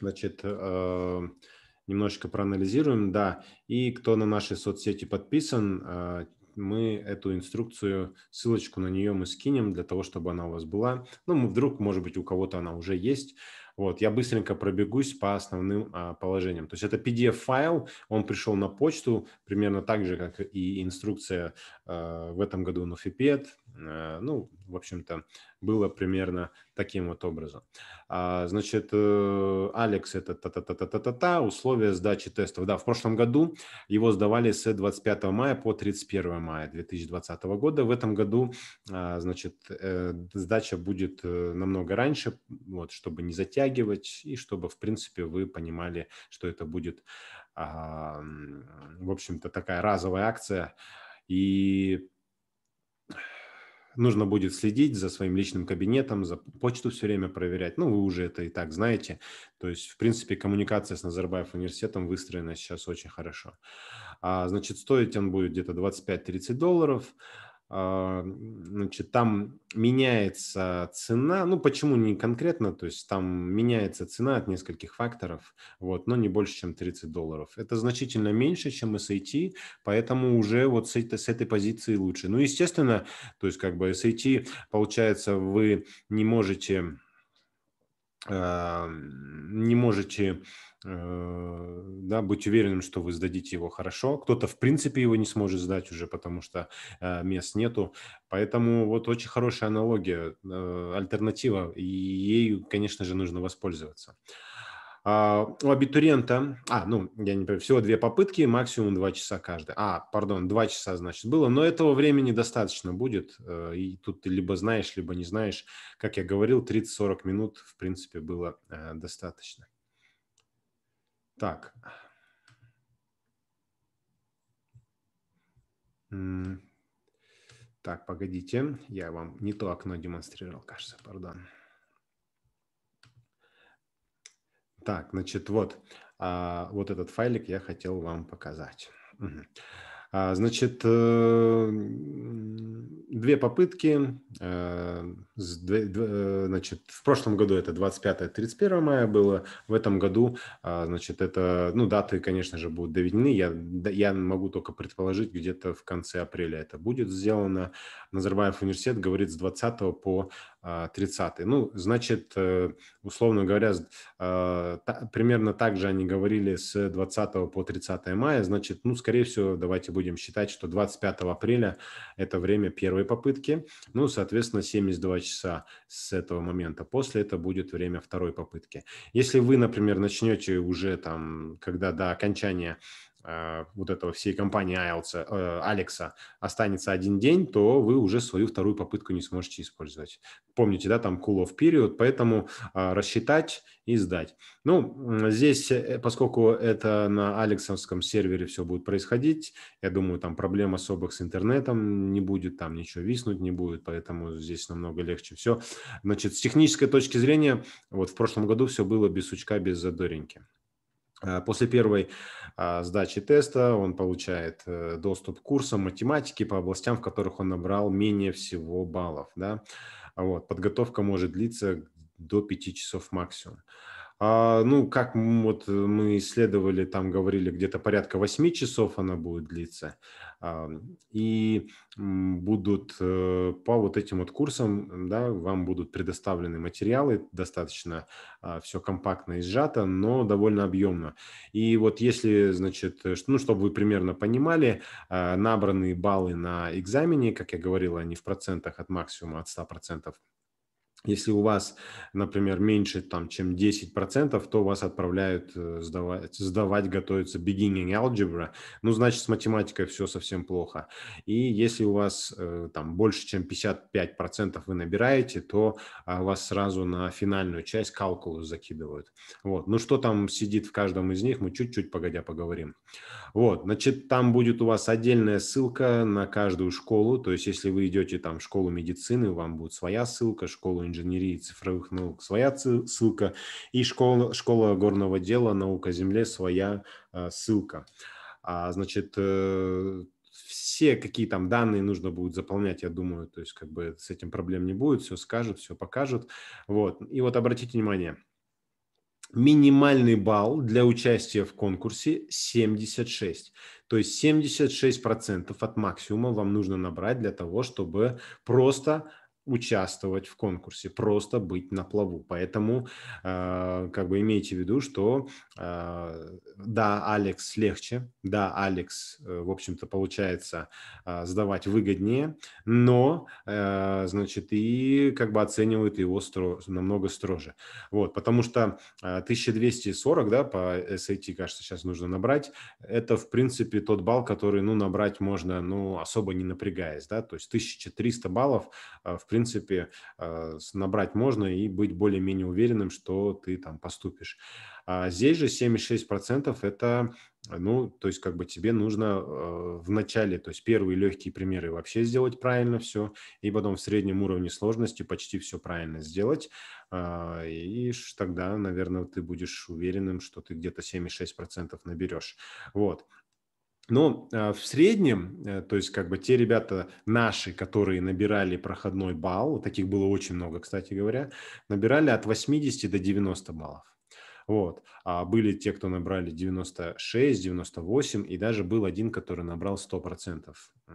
Значит, немножечко проанализируем, да. И кто на нашей соцсети подписан, мы эту инструкцию, ссылочку на нее мы скинем для того, чтобы она у вас была. Ну, вдруг, может быть, у кого-то она уже есть. Вот, я быстренько пробегусь по основным а, положениям. То есть это PDF-файл, он пришел на почту примерно так же, как и инструкция а, в этом году на FIPED, Э, ну, в общем-то, было примерно таким вот образом. А, значит, э, Алекс это та-та-та-та-та-та, условия сдачи тестов. Да, в прошлом году его сдавали с 25 мая по 31 мая 2020 года. В этом году, а, значит, э, сдача будет намного раньше, вот, чтобы не затягивать и чтобы, в принципе, вы понимали, что это будет, а, в общем-то, такая разовая акция. И нужно будет следить за своим личным кабинетом, за почту все время проверять. Ну, вы уже это и так знаете. То есть, в принципе, коммуникация с Назарбаев университетом выстроена сейчас очень хорошо. А, значит, стоить он будет где-то 25-30 долларов. А, значит, там меняется цена, ну почему не конкретно, то есть там меняется цена от нескольких факторов, вот, но не больше, чем 30 долларов. Это значительно меньше, чем SAT, поэтому уже вот с, этой с этой позиции лучше. Ну, естественно, то есть как бы SAT, получается, вы не можете а, не можете э, да, быть уверенным, что вы сдадите его хорошо. Кто-то, в принципе, его не сможет сдать уже, потому что э, мест нету. Поэтому вот очень хорошая аналогия, э, альтернатива, и ею, конечно же, нужно воспользоваться. А, у абитуриента, а, ну, я не понимаю, всего две попытки, максимум два часа каждая. А, пардон, два часа, значит, было, но этого времени достаточно будет, э, и тут ты либо знаешь, либо не знаешь. Как я говорил, 30-40 минут, в принципе, было э, достаточно. Так. Так, погодите, я вам не то окно демонстрировал, кажется, пардон. Так, значит, вот, а, вот этот файлик я хотел вам показать. Угу. А, значит, э, две попытки. Э, с, э, значит, в прошлом году это 25-31 мая было, в этом году, а, значит, это, ну, даты, конечно же, будут доведены. Я, я могу только предположить, где-то в конце апреля это будет сделано. Назарбаев университет говорит с 20 по 30-е. А, ну, значит, э, условно говоря, а, примерно так же они говорили с 20 по 30 мая. Значит, ну, скорее всего, давайте будем считать, что 25 апреля – это время первой попытки. Ну, соответственно, 72 часа с этого момента. После это будет время второй попытки. Если вы, например, начнете уже там, когда до окончания Э, вот этого всей компании IELTS, э, Алекса останется один день, то вы уже свою вторую попытку не сможете использовать. Помните, да, там cool-off period, поэтому э, рассчитать и сдать. Ну, здесь, поскольку это на алексовском сервере все будет происходить, я думаю, там проблем особых с интернетом не будет, там ничего виснуть не будет, поэтому здесь намного легче все. Значит, с технической точки зрения, вот в прошлом году все было без сучка, без задоринки. А, после первой а, сдачи теста он получает э, доступ к курсам математики по областям, в которых он набрал менее всего баллов. Да? А вот, подготовка может длиться до 5 часов максимум. А, ну, как вот мы исследовали, там говорили, где-то порядка 8 часов она будет длиться. И будут э, по вот этим вот курсам, да, вам будут предоставлены материалы, достаточно а, все компактно и сжато, но довольно объемно. И вот если, значит, э, ну, чтобы вы примерно понимали, а, набранные баллы на экзамене, как я говорил, они в процентах от максимума, от 100%, если у вас, например, меньше, там, чем 10%, то вас отправляют э, сдавать, сдавать готовиться beginning algebra. Ну, значит, с математикой все совсем плохо. И если у вас э, там больше, чем 55% вы набираете, то а, вас сразу на финальную часть calculus закидывают. Вот. Ну, что там сидит в каждом из них, мы чуть-чуть погодя поговорим. Вот, значит, там будет у вас отдельная ссылка на каждую школу. То есть, если вы идете там в школу медицины, вам будет своя ссылка, школу инженерии и цифровых наук своя ссылка, и школа, школа горного дела «Наука земле» своя а, ссылка. А, значит, э, все какие там данные нужно будет заполнять, я думаю, то есть как бы с этим проблем не будет, все скажут, все покажут, Вот. И вот обратите внимание, минимальный балл для участия в конкурсе 76. То есть 76% от максимума вам нужно набрать для того, чтобы просто участвовать в конкурсе, просто быть на плаву. Поэтому э, как бы имейте в виду, что а, да, Алекс легче, да, Алекс, э, в общем-то, получается а, сдавать выгоднее, но, э, значит, и как бы оценивают его стро, намного строже. Вот, потому что 1240, а, да, по SAT, кажется, сейчас нужно набрать, это, в принципе, тот балл, который, ну, набрать можно, ну, особо не напрягаясь, да, то есть 1300 баллов, в принципе, набрать можно и быть более-менее уверенным, что ты там поступишь. Здесь же 76% это, ну, то есть как бы тебе нужно э, в начале, то есть первые легкие примеры вообще сделать правильно все, и потом в среднем уровне сложности почти все правильно сделать, э, и тогда, наверное, ты будешь уверенным, что ты где-то 76% наберешь. Вот. Но а, в среднем, э, то есть как бы те ребята наши, которые набирали проходной балл, таких было очень много, кстати говоря, набирали от 80 до 90 баллов. Вот. А были те, кто набрали 96, 98, и даже был один, который набрал 100%.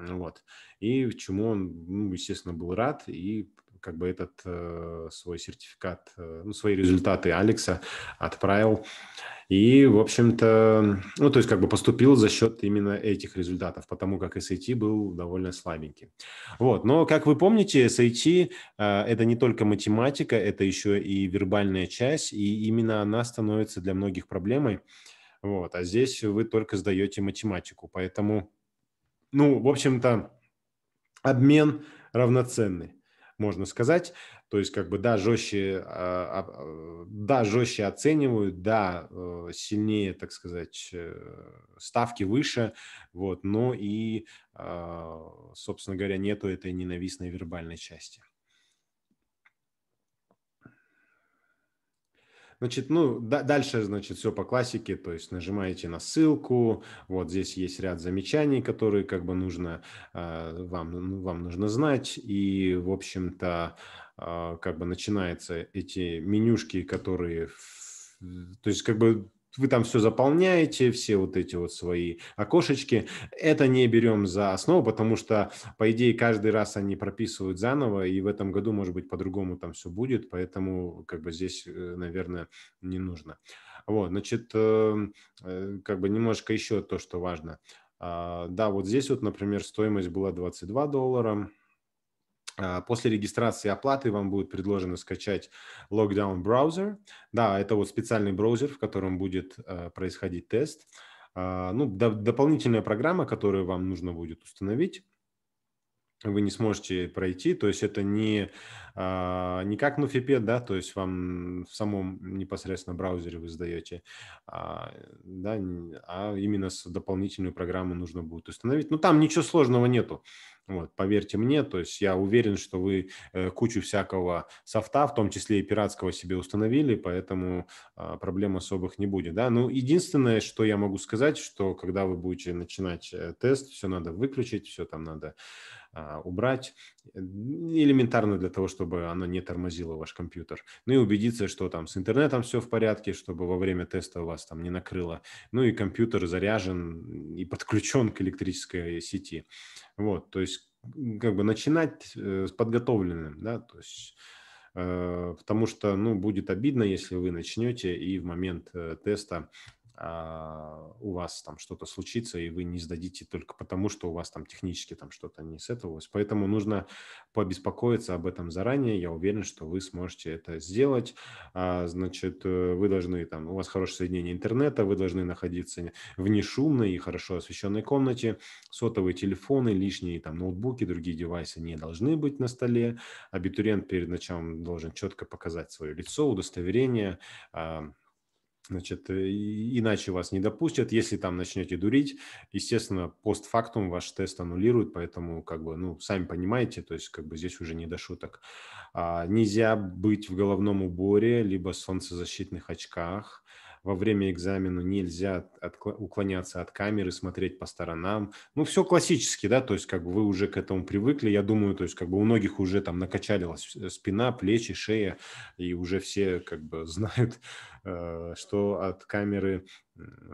Вот. И чему он, ну, естественно, был рад и как бы этот э, свой сертификат, э, ну, свои результаты Алекса отправил. И, в общем-то, ну, то есть как бы поступил за счет именно этих результатов, потому как SAT был довольно слабенький. Вот, но, как вы помните, SAT э, – это не только математика, это еще и вербальная часть, и именно она становится для многих проблемой. Вот, а здесь вы только сдаете математику, поэтому, ну, в общем-то, обмен равноценный можно сказать. То есть, как бы, да, жестче, а, а, а, да, жестче оценивают, да, э, сильнее, так сказать, э, ставки выше, вот, но и, собственно говоря, нету этой ненавистной вербальной части. Значит, ну, да, дальше, значит, все по классике, то есть нажимаете на ссылку, вот здесь есть ряд замечаний, которые как бы нужно, э, вам, ну, вам нужно знать, и, в общем-то, э, как бы начинаются эти менюшки, которые, то есть как бы вы там все заполняете, все вот эти вот свои окошечки. Это не берем за основу, потому что, по идее, каждый раз они прописывают заново, и в этом году, может быть, по-другому там все будет, поэтому как бы здесь, э, наверное, не нужно. Вот, значит, эм, э, как бы немножко еще то, что важно. А, да, вот здесь вот, например, стоимость была 22 доллара, а, после регистрации и оплаты вам будет предложено скачать Lockdown Browser. Да, это вот специальный браузер, в котором будет а, происходить тест. А, ну, до, дополнительная программа, которую вам нужно будет установить вы не сможете пройти, то есть это не, не как Нуфипед, да, то есть вам в самом непосредственно браузере вы сдаете, да, а именно с дополнительную программу нужно будет установить. Но ну, там ничего сложного нету. Вот, поверьте мне, то есть я уверен, что вы э, кучу всякого софта, в том числе и пиратского, себе установили, поэтому а, проблем особых не будет. Да? Ну, единственное, что я могу сказать, что когда вы будете начинать э, тест, все надо выключить, все там надо а, убрать, элементарно для того, чтобы оно не тормозило ваш компьютер. Ну и убедиться, что там с интернетом все в порядке, чтобы во время теста у вас там не накрыло. Ну и компьютер заряжен и подключен к электрической сети. Вот, то есть как бы начинать э, с подготовленным, да, то есть э, потому что, ну, будет обидно, если вы начнете и в момент э, теста а, у вас там что-то случится, и вы не сдадите только потому, что у вас там технически там что-то не с сетовалось. Поэтому нужно побеспокоиться об этом заранее. Я уверен, что вы сможете это сделать. А, значит, э, вы должны там, у вас хорошее соединение интернета, вы должны находиться в нешумной и хорошо освещенной комнате. Сотовые телефоны, лишние там ноутбуки, другие девайсы не должны быть на столе. Абитуриент перед началом должен четко показать свое лицо, удостоверение, а, Значит, э, иначе вас не допустят. Если там начнете дурить, естественно, постфактум ваш тест аннулируют, поэтому, как бы, ну, сами понимаете, то есть, как бы, здесь уже не до шуток. А, нельзя быть в головном уборе, либо в солнцезащитных очках – во время экзамена нельзя уклоняться от камеры, смотреть по сторонам. Ну, все классически, да, то есть как бы вы уже к этому привыкли, я думаю, то есть как бы у многих уже там накачалилась э, спина, плечи, шея, и уже все как бы знают, э, что от камеры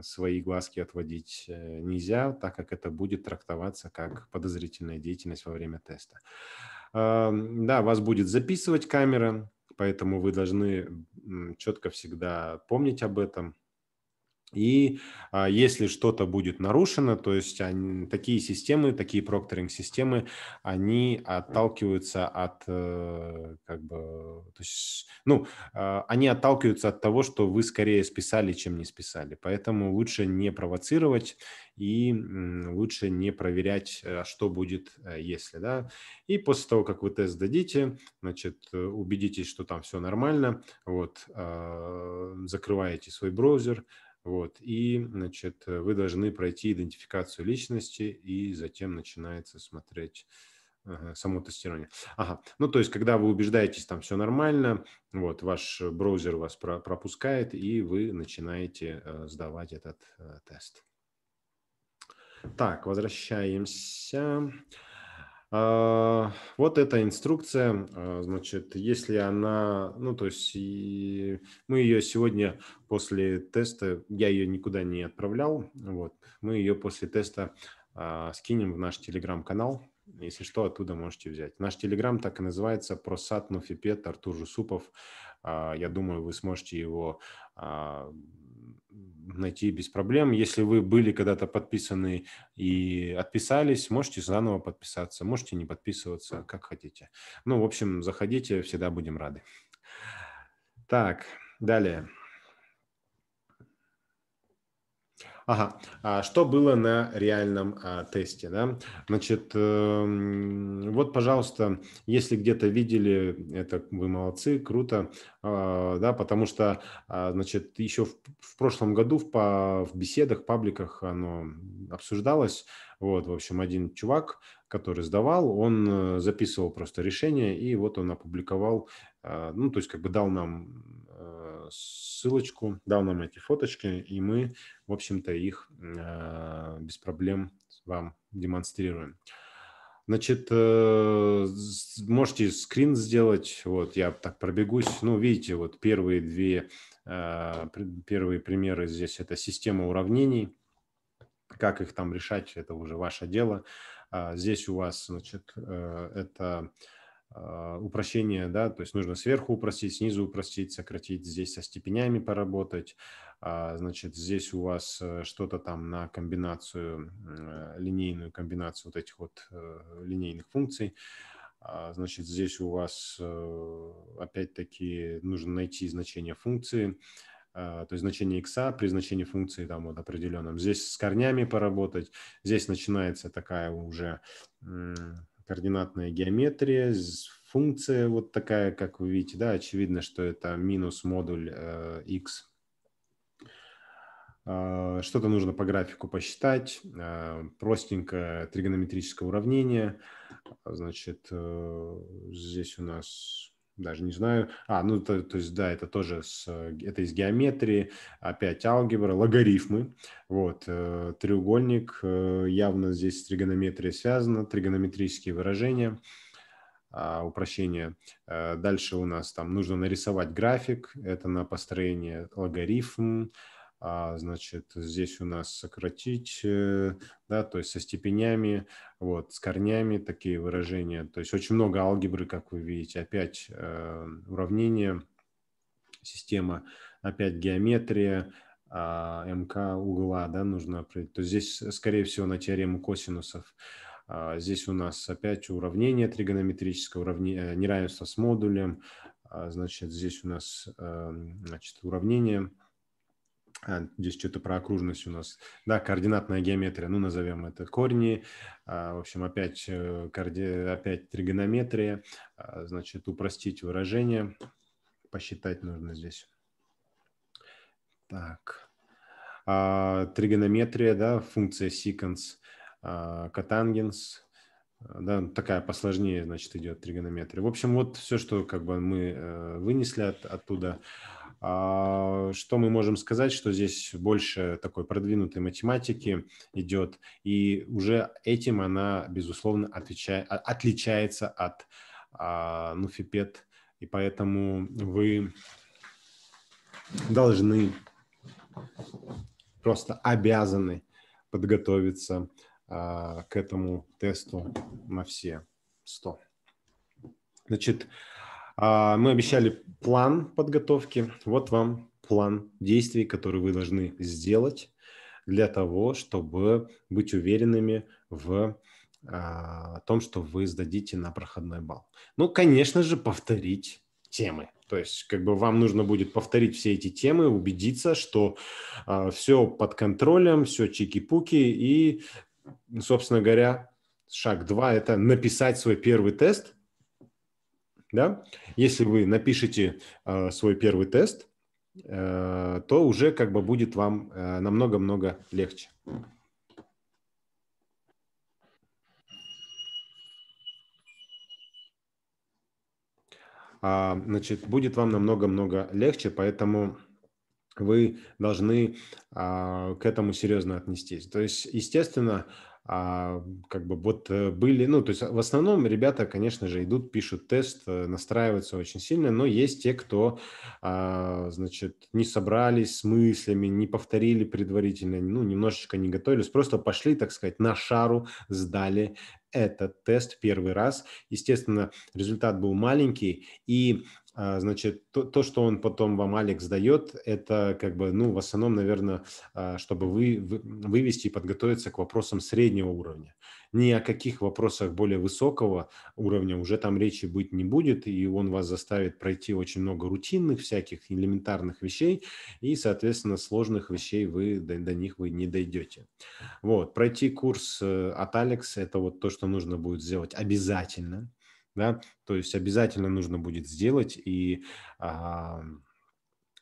свои глазки отводить э, нельзя, так как это будет трактоваться как подозрительная деятельность во время теста. Эм, да, вас будет записывать камера, поэтому вы должны четко всегда помнить об этом, и а, если что-то будет нарушено, то есть они, такие системы, такие прокторинг-системы, они отталкиваются от, э, как бы, то есть, ну, а, они отталкиваются от того, что вы скорее списали, чем не списали. Поэтому лучше не провоцировать и лучше не проверять, э, что будет, э, если, да. И после того, как вы тест дадите, значит, убедитесь, что там все нормально, вот, а, закрываете свой браузер, вот. И, значит, вы должны пройти идентификацию личности, и затем начинается смотреть э, само тестирование. Ага. Ну, то есть, когда вы убеждаетесь, там все нормально, вот, ваш браузер вас про пропускает, и вы начинаете э, сдавать этот э, тест. Так, возвращаемся. А, вот эта инструкция, а, значит, если она, ну, то есть мы ее сегодня после теста, я ее никуда не отправлял, вот, мы ее после теста а, скинем в наш телеграм-канал, если что, оттуда можете взять. Наш телеграм так и называется «Просат Нуфипед Артур Жусупов». я думаю, вы сможете его найти без проблем. Если вы были когда-то подписаны и отписались, можете заново подписаться, можете не подписываться, как хотите. Ну, в общем, заходите, всегда будем рады. Так, далее. Ага. А что было на реальном а, тесте? Да? Значит, э, вот, пожалуйста, если где-то видели, это вы молодцы, круто, э, да, потому что, э, значит, еще в, в прошлом году в, по, в беседах, пабликах оно обсуждалось. Вот, в общем, один чувак, который сдавал, он э, записывал просто решение, и вот он опубликовал, а, ну, то есть как бы дал нам Э, ссылочку, дал нам эти фоточки, и мы, в общем-то, их э, без проблем вам демонстрируем. Значит, э, можете скрин сделать, вот я так пробегусь. Ну, видите, вот первые две, первые примеры здесь – это система уравнений. Как их там решать, это уже ваше дело. А здесь у вас, значит, это а, упрощение, да, то есть нужно сверху упростить, снизу упростить, сократить, здесь со степенями поработать, а, значит, здесь у вас э, что-то там на комбинацию, э, линейную комбинацию вот этих вот э, линейных функций, а, значит, здесь у вас опять-таки нужно найти значение функции, то есть значение x при значении функции там вот определенном. Здесь с корнями поработать, здесь начинается такая уже координатная геометрия, функция вот такая, как вы видите, да, очевидно, что это минус модуль э, x. А, что-то нужно по графику посчитать, э, простенькое тригонометрическое уравнение. Значит, э, здесь у нас даже не знаю. А, ну, то, то есть, да, это тоже с, э, это из геометрии, опять алгебра, логарифмы. Вот, э, треугольник, э, явно здесь тригонометрия связана, тригонометрические выражения, э, а, упрощение. Э, дальше у нас там нужно нарисовать график, это на построение логарифм, а, значит, здесь у нас сократить, э, да, то есть со степенями, вот, с корнями такие выражения. То есть очень много алгебры, как вы видите, опять э, уравнение, система, опять геометрия, э, МК угла, да, нужно определить. То есть здесь, э, скорее всего, на теорему косинусов. Э, здесь у нас опять уравнение тригонометрическое, уравнение, э, неравенство с модулем, э, значит, здесь у нас э, значит, уравнение – а, здесь что-то про окружность у нас. Да, координатная геометрия, ну, назовем это корни. А, в общем, опять, э, коорди... опять тригонометрия. А, значит, упростить выражение. Посчитать нужно здесь. Так. А, тригонометрия, да, функция секанс, а, котангенс. Да, такая посложнее, значит, идет тригонометрия. В общем, вот все, что как бы мы э, вынесли от, оттуда. А, что мы можем сказать, что здесь больше такой продвинутой математики идет, и уже этим она, безусловно, отвечает, а, отличается от а, Нуфипед, и поэтому вы должны, просто обязаны подготовиться к этому тесту на все 100. Значит, а, мы обещали план подготовки. Вот вам план действий, которые вы должны сделать для того, чтобы быть уверенными в а, том, что вы сдадите на проходной балл. Ну, конечно же, повторить темы. То есть, как бы вам нужно будет повторить все эти темы, убедиться, что э, а, все под контролем, все чики-пуки. И, собственно говоря, шаг два – это написать свой первый тест – да, если вы напишете э, свой первый тест, э, то уже как бы будет вам э, намного-много легче. А, значит, будет вам намного-много легче, поэтому вы должны а, к этому серьезно отнестись. То есть, естественно, а как бы вот э, были, ну, то есть а, в основном ребята, конечно же, идут, пишут тест, э, настраиваются очень сильно, но есть те, кто, а, значит, не собрались с мыслями, не повторили предварительно, ну, немножечко не готовились, просто пошли, так сказать, на шару, сдали этот тест первый раз. Естественно, результат был маленький, и а, значит, то, то, что он потом вам, Алекс, дает, это как бы, ну, в основном, наверное, а, чтобы вы, вывести и подготовиться к вопросам среднего уровня. Ни о каких вопросах более высокого уровня уже там речи быть не будет, и он вас заставит пройти очень много рутинных всяких элементарных вещей, и, соответственно, сложных вещей вы до, до них вы не дойдете. Вот, пройти курс э, от Алекс – это вот то, что нужно будет сделать обязательно да, то есть обязательно нужно будет сделать, и а,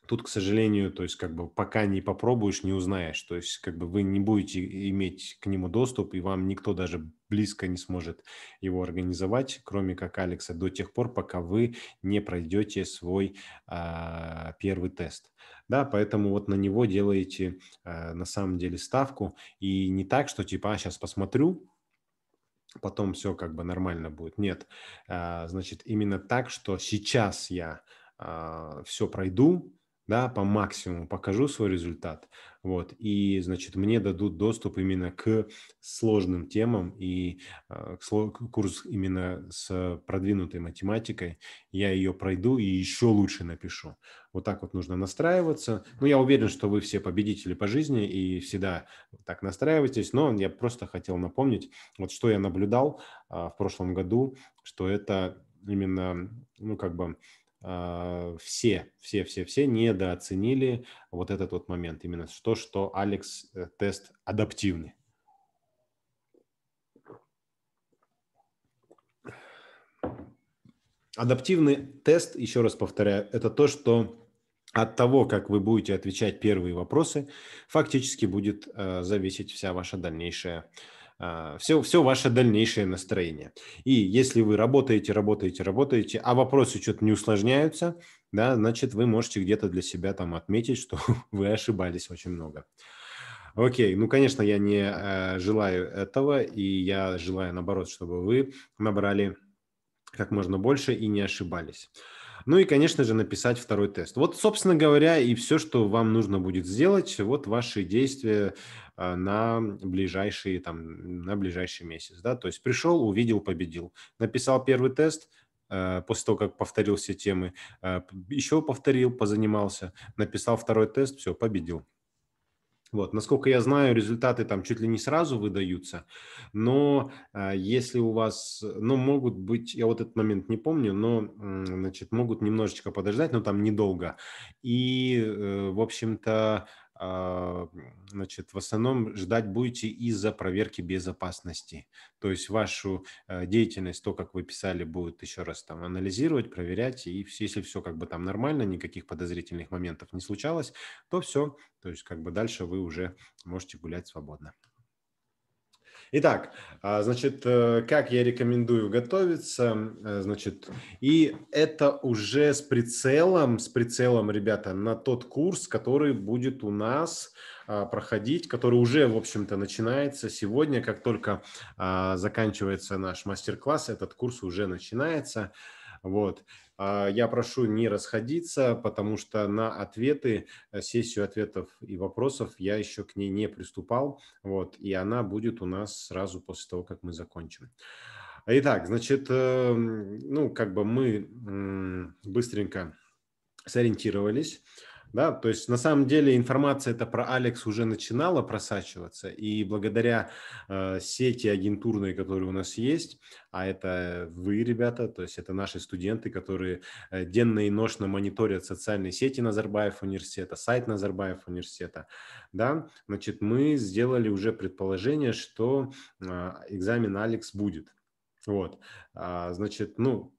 тут, к сожалению, то есть как бы пока не попробуешь, не узнаешь, то есть как бы вы не будете иметь к нему доступ, и вам никто даже близко не сможет его организовать, кроме как Алекса, до тех пор, пока вы не пройдете свой а, первый тест. Да, поэтому вот на него делаете а, на самом деле ставку, и не так, что типа, а, сейчас посмотрю, потом все как бы нормально будет. Нет, а, значит, именно так, что сейчас я а, все пройду, да, по максимуму покажу свой результат, вот, и, значит, мне дадут доступ именно к сложным темам и э, к курс именно с продвинутой математикой, я ее пройду и еще лучше напишу. Вот так вот нужно настраиваться. Ну, я уверен, что вы все победители по жизни и всегда так настраиваетесь, но я просто хотел напомнить, вот что я наблюдал э, в прошлом году, что это именно, ну, как бы а, все, все, все, все недооценили вот этот вот момент, именно то, что Алекс э, тест адаптивный. Адаптивный тест, еще раз повторяю, это то, что от того, как вы будете отвечать первые вопросы, фактически будет э, зависеть вся ваша дальнейшая все, а, все ваше дальнейшее настроение. И если вы работаете, работаете, работаете, а вопросы что-то не усложняются, да, значит, вы можете где-то для себя там отметить, что вы ошибались очень много. Окей, ну, конечно, я не э, желаю этого, и я желаю, наоборот, чтобы вы набрали как можно больше и не ошибались. Ну и, конечно же, написать второй тест. Вот, собственно говоря, и все, что вам нужно будет сделать, вот ваши действия а, на ближайший, там, на ближайший месяц. Да? То есть пришел, увидел, победил. Написал первый тест, а, после того, как повторил все темы, а, еще повторил, позанимался, написал второй тест, все, победил. Вот, насколько я знаю, результаты там чуть ли не сразу выдаются, но э, если у вас, ну, могут быть, я вот этот момент не помню, но, э, значит, могут немножечко подождать, но там недолго. И, э, в общем-то, а, значит, в основном ждать будете из-за проверки безопасности. То есть вашу э, деятельность, то, как вы писали, будут еще раз там анализировать, проверять, и если все как бы там нормально, никаких подозрительных моментов не случалось, то все, то есть как бы дальше вы уже можете гулять свободно. Итак, а, значит, э, как я рекомендую готовиться, э, значит, и это уже с прицелом, с прицелом, ребята, на тот курс, который будет у нас а, проходить, который уже, в общем-то, начинается сегодня, как только а, заканчивается наш мастер-класс, этот курс уже начинается. Вот. А, я прошу не расходиться, потому что на ответы, э, сессию ответов и вопросов я еще к ней не приступал. Вот, и она будет у нас сразу после того, как мы закончим. Итак, значит, эм, ну, как бы мы быстренько сориентировались. Да, то есть на самом деле информация это про Алекс уже начинала просачиваться, и благодаря э, сети агентурной, которые у нас есть, а это вы, ребята, то есть это наши студенты, которые э, денно и ношно мониторят социальные сети Назарбаев университета, сайт Назарбаев университета, да, значит, мы сделали уже предположение, что э, экзамен Алекс будет. Вот, а, значит, ну,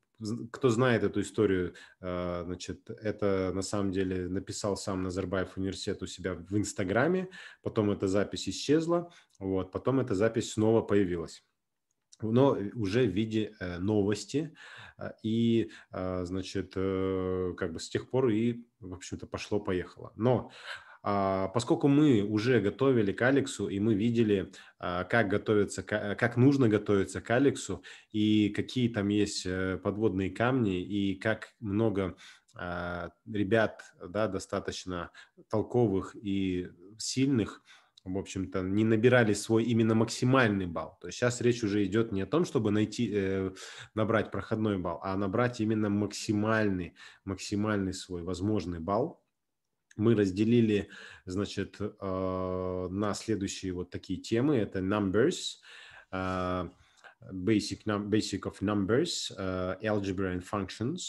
кто знает эту историю, а, значит, это на самом деле написал сам Назарбаев университет у себя в Инстаграме, потом эта запись исчезла, вот, потом эта запись снова появилась но э, уже в виде э, новости. А, и, а, значит, э, как бы с тех пор и, в общем-то, пошло-поехало. Но а, поскольку мы уже готовили к Алексу, и мы видели, а, как, готовиться, как нужно готовиться к Алексу, и какие там есть э, подводные камни, и как много а, ребят да, достаточно толковых и сильных, в общем-то, не набирали свой именно максимальный балл. То есть сейчас речь уже идет не о том, чтобы найти, э, набрать проходной балл, а набрать именно максимальный, максимальный свой возможный балл мы разделили, значит, э, на следующие вот такие темы. Это numbers, э, basic, basic of numbers, э, algebra and functions –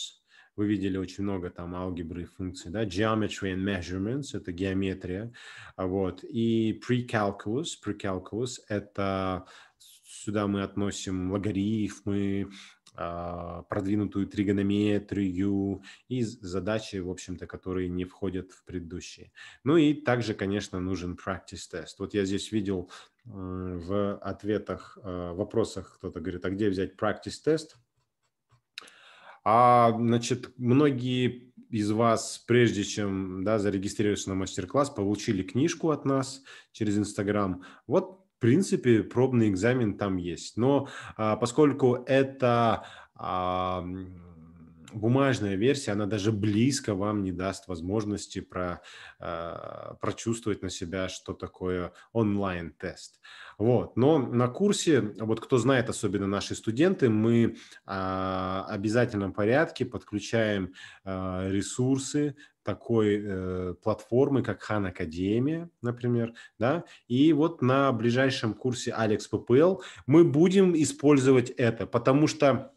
вы видели очень много там алгебры и функций, да, geometry and measurements, это геометрия, вот, и pre-calculus, pre-calculus это сюда мы относим логарифмы, а, продвинутую тригонометрию и задачи, в общем-то, которые не входят в предыдущие. Ну и также, конечно, нужен practice test. Вот я здесь видел э, в ответах, э, вопросах кто-то говорит, а где взять practice test? А, значит, многие из вас, прежде чем да, зарегистрироваться на мастер-класс, получили книжку от нас через Инстаграм. Вот принципе, пробный экзамен там есть. Но а, поскольку это а, бумажная версия, она даже близко вам не даст возможности про, э, прочувствовать на себя, что такое онлайн-тест. Вот. Но на курсе, вот кто знает, особенно наши студенты, мы а, обязательно в порядке подключаем э, ресурсы, такой э, платформы, как Хан Академия, например, да, и вот на ближайшем курсе Алекс ППЛ мы будем использовать это, потому что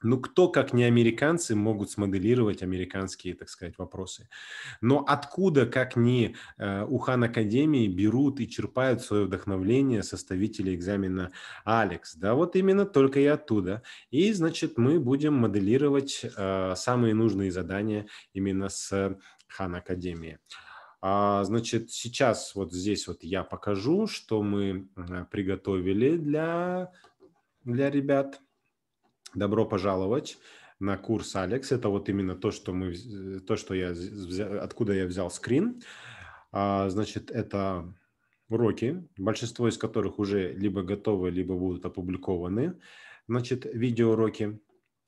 ну, кто, как не американцы, могут смоделировать американские, так сказать, вопросы? Но откуда, как не э, Ухан Академии, берут и черпают свое вдохновление составители экзамена Алекс? Да, вот именно только и оттуда. И, значит, мы будем моделировать э, самые нужные задания именно с Хан Академии. А, значит, сейчас вот здесь вот я покажу, что мы э, приготовили для, для ребят – Добро пожаловать на курс Алекс. Это вот именно то, что мы, э, то, что я взял, откуда я взял скрин. А, значит, это уроки, большинство из которых уже либо готовы, либо будут опубликованы. Значит, видеоуроки,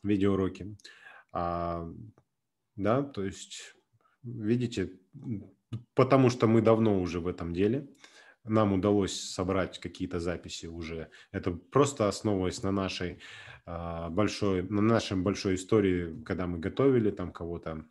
видеоуроки. А, да, то есть, видите, потому что мы давно уже в этом деле нам удалось собрать какие-то записи уже. Это просто основываясь на нашей а, большой, на нашем большой истории, когда мы готовили там кого-то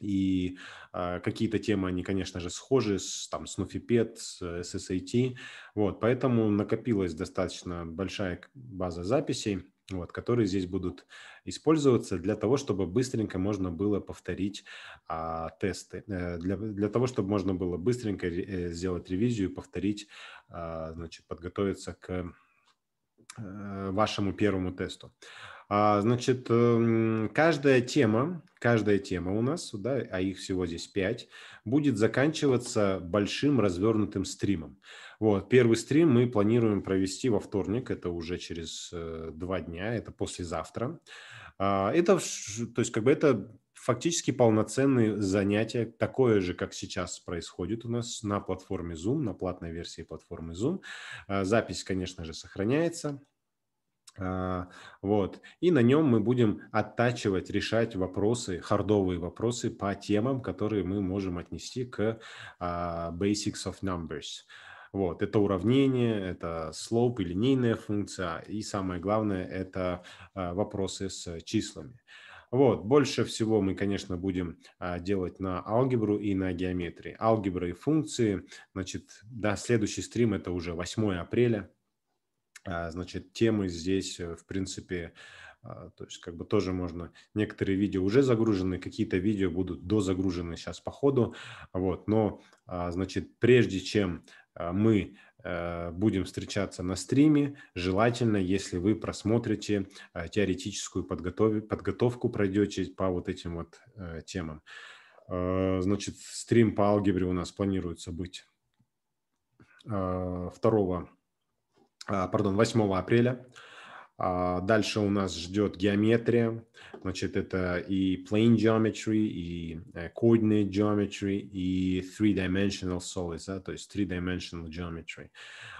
и э, какие-то темы, они, конечно же, схожи с, там, с Nufipet, с э, SIT. Вот, поэтому накопилась достаточно большая база записей вот, которые здесь будут использоваться для того, чтобы быстренько можно было повторить а, тесты, э, для, для того, чтобы можно было быстренько э, сделать ревизию, повторить, а, значит, подготовиться к э, вашему первому тесту. А, значит, эм, каждая тема, каждая тема у нас, да, а их всего здесь пять, будет заканчиваться большим развернутым стримом. Вот, первый стрим мы планируем провести во вторник, это уже через э, два дня, это послезавтра. А, это, то есть, как бы это фактически полноценные занятия, такое же, как сейчас происходит у нас на платформе Zoom, на платной версии платформы Zoom. А, запись, конечно же, сохраняется. А, вот. И на нем мы будем оттачивать, решать вопросы, хардовые вопросы по темам, которые мы можем отнести к Basics of Numbers. Вот, это уравнение, это slope и линейная функция, и самое главное – это а, вопросы с числами. Вот, больше всего мы, конечно, будем а, делать на алгебру и на геометрии. Алгебра и функции, значит, да, следующий стрим – это уже 8 апреля. А, значит, темы здесь, э, в принципе, то есть как бы тоже можно, некоторые видео уже загружены, какие-то видео будут дозагружены сейчас по ходу. Вот, но, значит, прежде чем а, мы э, будем встречаться на стриме. Желательно, если вы просмотрите а, теоретическую подготов... подготовку, пройдете по вот этим вот э, темам. А, значит, стрим по алгебре у нас планируется быть 2, пардон, 8 апреля. А, дальше у нас ждет геометрия, значит, это и plane geometry, и э, coordinate geometry, и three-dimensional solids, да, то есть three-dimensional geometry.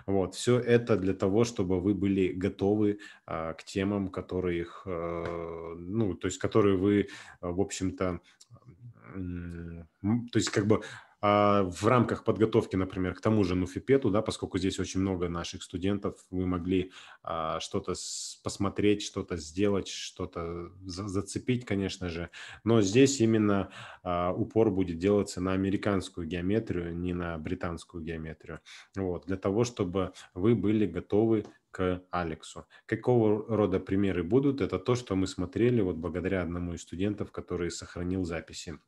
Вот, все это для того, чтобы вы были готовы а, к темам, которые их, а, ну, то есть которые вы, э, в общем-то, то есть как бы а в рамках подготовки, например, к тому же Нуфипету, да, поскольку здесь очень много наших студентов, вы могли а, что-то посмотреть, что-то сделать, что-то за зацепить, конечно же. Но здесь именно а, упор будет делаться на американскую геометрию, не на британскую геометрию. Вот, для того, чтобы вы были готовы к Алексу. Какого рода примеры будут? Это то, что мы смотрели вот благодаря одному из студентов, который сохранил записи.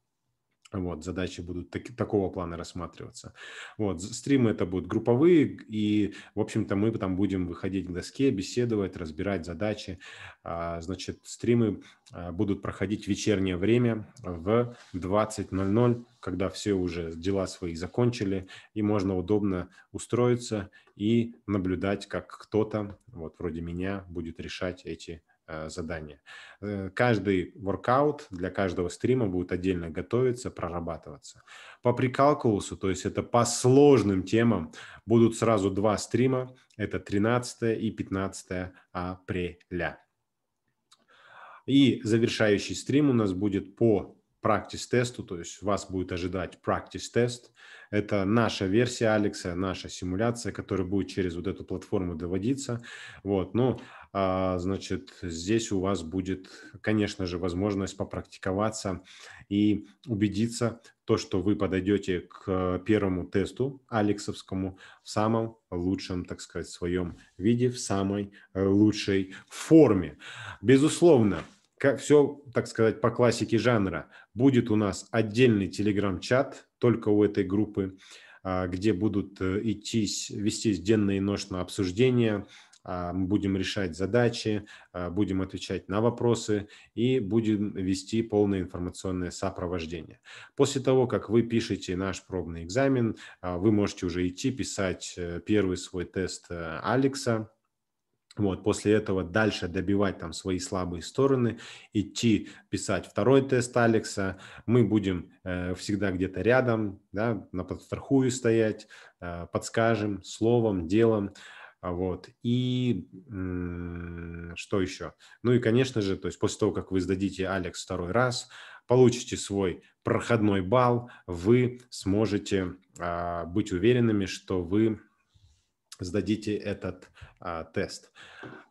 Вот, задачи будут так, такого плана рассматриваться. Вот, стримы это будут групповые, и, в общем-то, мы там будем выходить к доске, беседовать, разбирать задачи. А, значит, стримы а, будут проходить в вечернее время в 20.00, когда все уже дела свои закончили, и можно удобно устроиться и наблюдать, как кто-то, вот вроде меня, будет решать эти Э, задание. Э, каждый воркаут для каждого стрима будет отдельно готовиться, прорабатываться. По прикалкулусу, то есть это по сложным темам, будут сразу два стрима. Это 13 и 15 апреля. И завершающий стрим у нас будет по практис-тесту, то есть вас будет ожидать практис-тест. Это наша версия Алекса, наша симуляция, которая будет через вот эту платформу доводиться. Вот. ну а, значит, здесь у вас будет, конечно же, возможность попрактиковаться и убедиться, то, что вы подойдете к первому тесту алексовскому в самом лучшем, так сказать, своем виде, в самой э, лучшей форме. Безусловно, как все, так сказать, по классике жанра. Будет у нас отдельный телеграм-чат только у этой группы, а, где будут э, идти, вестись денно и ношно обсуждения, а, будем решать задачи, а, будем отвечать на вопросы и будем вести полное информационное сопровождение. После того, как вы пишете наш пробный экзамен, а, вы можете уже идти писать э, первый свой тест э, Алекса, вот, после этого дальше добивать там свои слабые стороны, идти писать второй тест Алекса. Мы будем э, всегда где-то рядом, да, на подстрахую стоять, э, подскажем словом, делом. А вот. И что еще? Ну и, конечно же, то есть после того, как вы сдадите Алекс второй раз, получите свой проходной балл, вы сможете а, быть уверенными, что вы сдадите этот а, тест.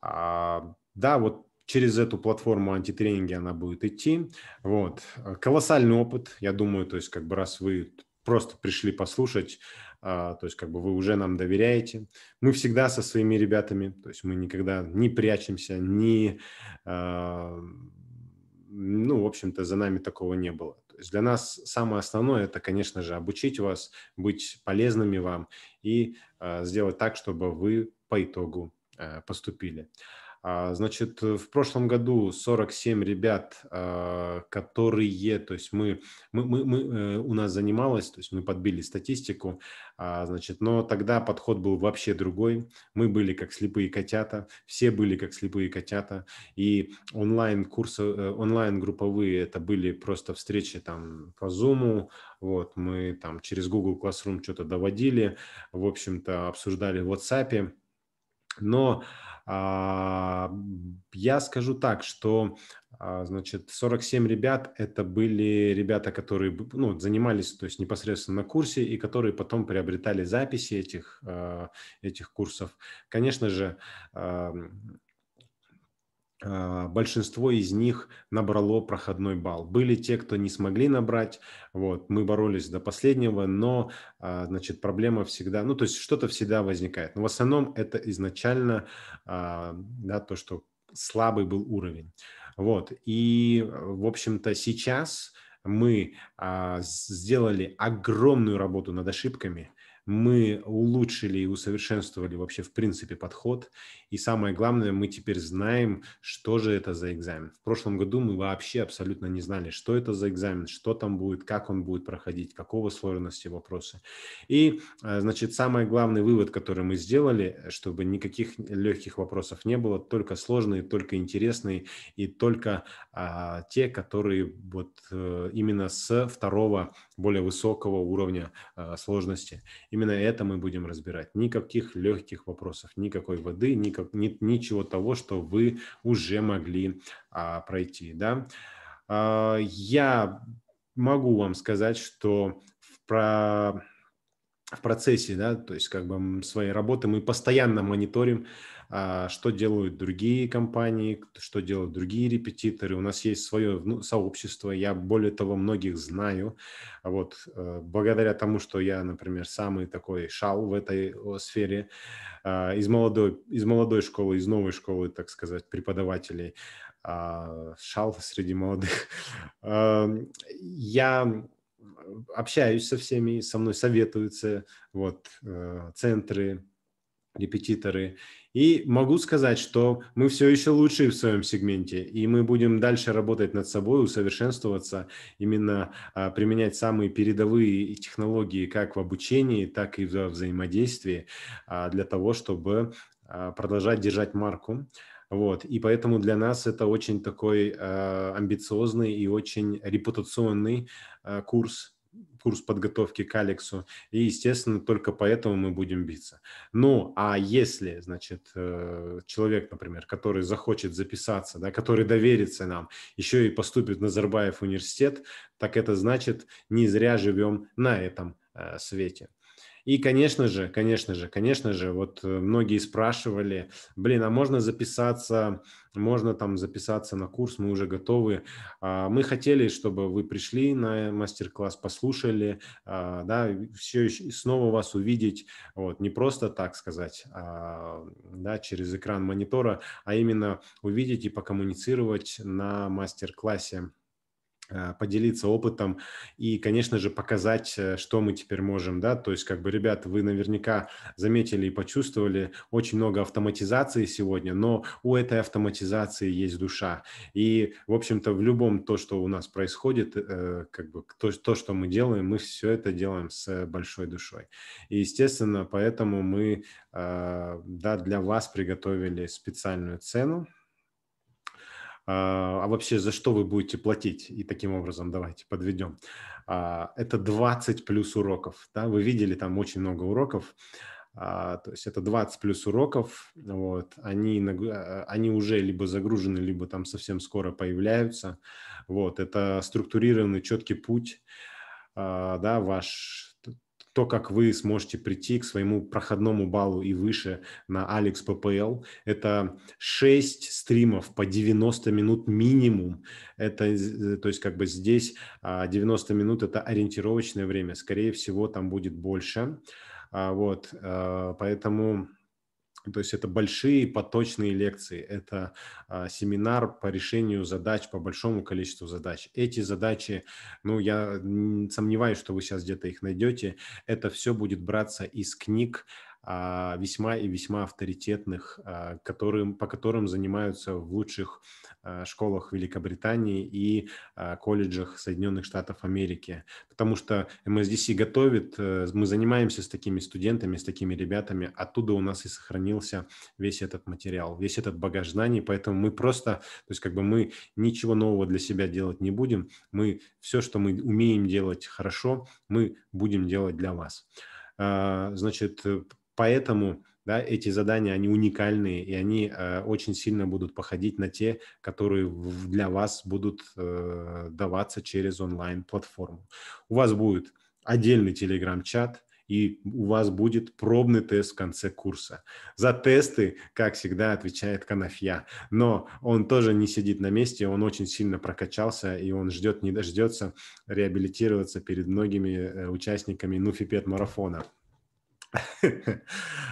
А, да, вот через эту платформу антитренинги она будет идти. Вот. Э, колоссальный опыт, я думаю, то есть как бы раз вы просто пришли послушать, а, то есть как бы вы уже нам доверяете. Мы всегда со своими ребятами, то есть мы никогда не прячемся, не, а, ну, в общем-то, за нами такого не было. То есть для нас самое основное – это, конечно же, обучить вас, быть полезными вам и а, сделать так, чтобы вы по итогу поступили. А, значит, э, в прошлом году 47 ребят, а, которые, то есть мы, мы, мы, мы э, у нас занималось, то есть мы подбили статистику, а, значит, но тогда подход был вообще другой. Мы были как слепые котята, все были как слепые котята, и онлайн-курсы, э, онлайн-групповые это были просто встречи там по Zoom, вот, мы там через Google Classroom что-то доводили, в общем-то, обсуждали в WhatsApp, но а, я скажу так, что а, значит 47 ребят это были ребята, которые ну, занимались, то есть непосредственно на курсе и которые потом приобретали записи этих а, этих курсов. Конечно же, а, большинство из них набрало проходной балл. Были те, кто не смогли набрать, вот, мы боролись до последнего, но, а, значит, проблема всегда, ну, то есть что-то всегда возникает. Но в основном это изначально, а, да, то, что слабый был уровень. Вот, и, в общем-то, сейчас мы сделали огромную работу над ошибками, мы улучшили и усовершенствовали вообще в принципе подход. И самое главное, мы теперь знаем, что же это за экзамен. В прошлом году мы вообще абсолютно не знали, что это за экзамен, что там будет, как он будет проходить, какого сложности вопросы. И, э, значит, самый главный вывод, который мы сделали, чтобы никаких легких вопросов не было, только сложные, только интересные и только а, те, которые вот э, именно с второго более высокого уровня э, сложности. Именно это мы будем разбирать. Никаких легких вопросов, никакой воды, никак, ни, ничего того, что вы уже могли э, пройти. Да? Э, я могу вам сказать, что в, про, в процессе, да, то есть как бы своей работы мы постоянно мониторим а, что делают другие компании, что делают другие репетиторы. У нас есть свое сообщество, я более того многих знаю. Вот, э, благодаря тому, что я, например, самый такой шал в этой сфере, а, из молодой, из молодой школы, из новой школы, так сказать, преподавателей, а, шал среди молодых. Я общаюсь со всеми, со мной советуются вот, э, центры, репетиторы. И могу сказать, что мы все еще лучшие в своем сегменте, и мы будем дальше работать над собой, усовершенствоваться, именно а, применять самые передовые технологии как в обучении, так и в взаимодействии а, для того, чтобы а, продолжать держать марку. Вот. И поэтому для нас это очень такой э, амбициозный и очень репутационный э, курс, курс подготовки к Алексу, и, естественно, только поэтому мы будем биться. Ну, а если, значит, э, человек, например, который захочет записаться, да, который доверится нам, еще и поступит в Назарбаев университет, так это значит, не зря живем на этом э, свете. И, конечно же, конечно же, конечно же, вот э, многие спрашивали, блин, а можно записаться, можно там записаться на курс, мы уже готовы. А, мы хотели, чтобы вы пришли на мастер-класс, послушали, а, да, все еще снова вас увидеть, вот, не просто так сказать, а, да, через экран монитора, а именно увидеть и покоммуницировать на мастер-классе а, поделиться опытом и, конечно же, показать, э, что мы теперь можем, да, то есть, как бы, ребят, вы наверняка заметили и почувствовали очень много автоматизации сегодня, но у этой автоматизации есть душа, и, в общем-то, в любом то, что у нас происходит, э, как бы, то, то, что мы делаем, мы все это делаем с большой душой, и, естественно, поэтому мы, а, да, для вас приготовили специальную цену, а, а вообще за что вы будете платить? И таким образом давайте подведем. А, это 20 плюс уроков. Да? Вы видели там очень много уроков. А, то есть это 20 плюс уроков, вот, они, они уже либо загружены, либо там совсем скоро появляются, вот, это структурированный четкий путь, да, ваш то, как вы сможете прийти к своему проходному баллу и выше на Алекс ППЛ. Это 6 стримов по 90 минут минимум. Это, э, то есть как бы здесь 90 а, минут – это ориентировочное время. Скорее всего, там будет больше. А, вот, э, поэтому ну, то есть это большие поточные лекции, это а, семинар по решению задач, по большому количеству задач. Эти задачи, ну, я сомневаюсь, что вы сейчас где-то их найдете, это все будет браться из книг, а, весьма и весьма авторитетных, а, которым, по которым занимаются в лучших а, школах Великобритании и колледжах Соединенных Штатов Америки. Потому что MSDC готовит, э, мы занимаемся с такими студентами, с такими ребятами, оттуда у нас и сохранился весь этот материал, весь этот багаж знаний, поэтому мы просто, то есть как бы мы ничего нового для себя делать не будем, мы все, что мы умеем делать хорошо, мы будем делать для вас. Значит, э, Поэтому да, эти задания, они уникальные, и они э, очень сильно будут походить на те, которые для вас будут э, даваться через онлайн-платформу. У вас будет отдельный телеграм-чат, и у вас будет пробный тест в конце курса. За тесты, как всегда, отвечает Канафья, но он тоже не сидит на месте, он очень сильно прокачался, и он ждет, не дождется реабилитироваться перед многими э, участниками нуфипет марафона.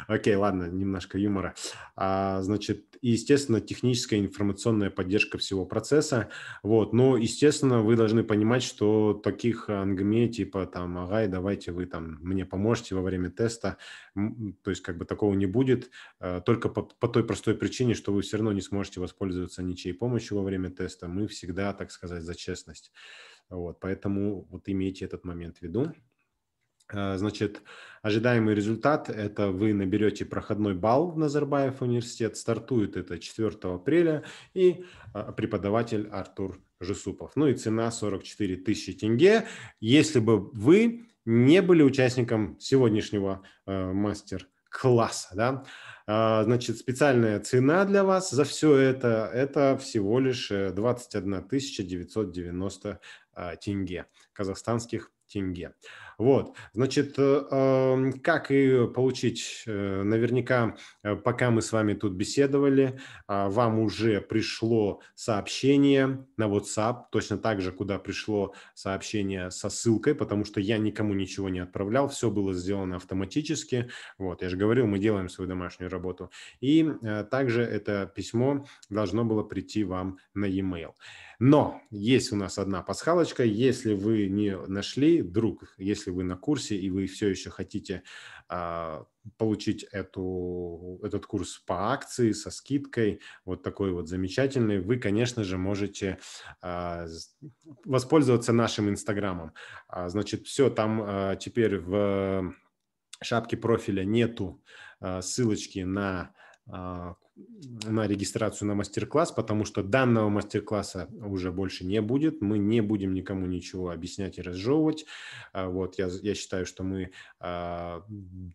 Окей, ладно, немножко юмора. А, значит, и, естественно, техническая информационная поддержка всего процесса. Вот, но, естественно, вы должны понимать, что таких ангме типа там, агай, давайте вы там мне поможете во время теста, то есть как бы такого не будет, а, только по, по той простой причине, что вы все равно не сможете воспользоваться ничьей помощью во время теста. Мы всегда, так сказать, за честность. Вот, поэтому вот имейте этот момент в виду. Э, значит, ожидаемый результат – это вы наберете проходной балл в Назарбаев университет. Стартует это 4 апреля, и а, преподаватель Артур Жесупов. Ну и цена 44 тысячи тенге. Если бы вы не были участником сегодняшнего э, мастер-класса, да, а, значит, специальная цена для вас за все это – это всего лишь 21 э, 990 а, тенге, казахстанских тенге. Э, вот, значит, э, как и получить, э, наверняка, э, пока мы с вами тут беседовали, а, вам уже пришло сообщение на WhatsApp, точно так же, куда пришло сообщение со ссылкой, потому что я никому ничего не отправлял, все было сделано автоматически. Вот, я же говорил, мы делаем свою домашнюю работу. И также это письмо должно было прийти вам на e-mail. Но есть у нас одна пасхалочка. Если вы не нашли, друг, если вы на курсе и вы все еще хотите а, получить эту, этот курс по акции со скидкой, вот такой вот замечательный, вы, конечно же, можете а, воспользоваться нашим Инстаграмом. А, значит, все там а, теперь в шапке профиля нету а, ссылочки на а, на регистрацию на мастер-класс, потому что данного мастер-класса уже больше не будет. Мы не будем никому ничего объяснять и разжевывать. А, вот, я, я считаю, что мы, а,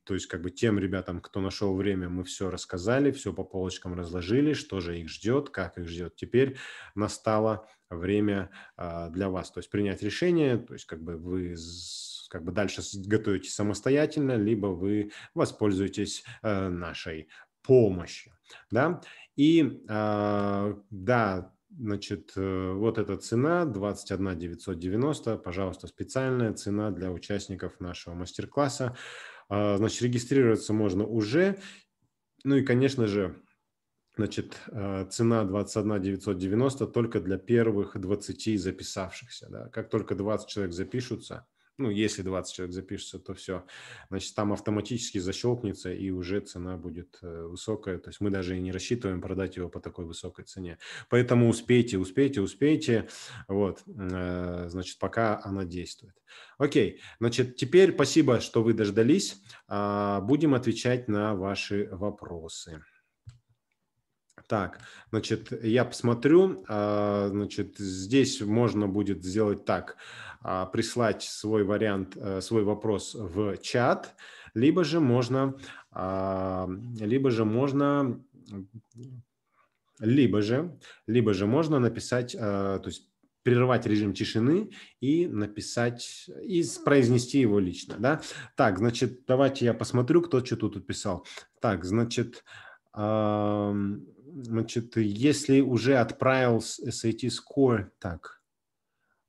то есть как бы тем ребятам, кто нашел время, мы все рассказали, все по полочкам разложили, что же их ждет, как их ждет. Теперь настало время а, для вас, то есть принять решение, то есть как бы вы как бы дальше готовите самостоятельно, либо вы воспользуетесь э, нашей помощью да, и а, да, значит, э, вот эта цена 21 990, пожалуйста, специальная цена для участников нашего мастер-класса. А, значит, регистрироваться можно уже. Ну и, конечно же, значит, э, цена 21 990 только для первых 20 записавшихся. Да. Как только 20 человек запишутся, ну, если 20 человек запишется, то все. Значит, там автоматически защелкнется, и уже цена будет э, высокая. То есть мы даже и не рассчитываем продать его по такой высокой цене. Поэтому успейте, успейте, успейте. Вот, э, значит, пока она действует. Окей, значит, теперь спасибо, что вы дождались. А, будем отвечать на ваши вопросы так, значит, я посмотрю, а, значит, здесь можно будет сделать так, а, прислать свой вариант, э, свой вопрос в чат, либо же можно, а, либо же можно, либо же, либо же можно написать, то есть прервать режим тишины и написать, и произнести его лично, да. Так, значит, давайте я посмотрю, кто что тут писал. Так, значит, эм... Значит, если уже отправил SAT score, так,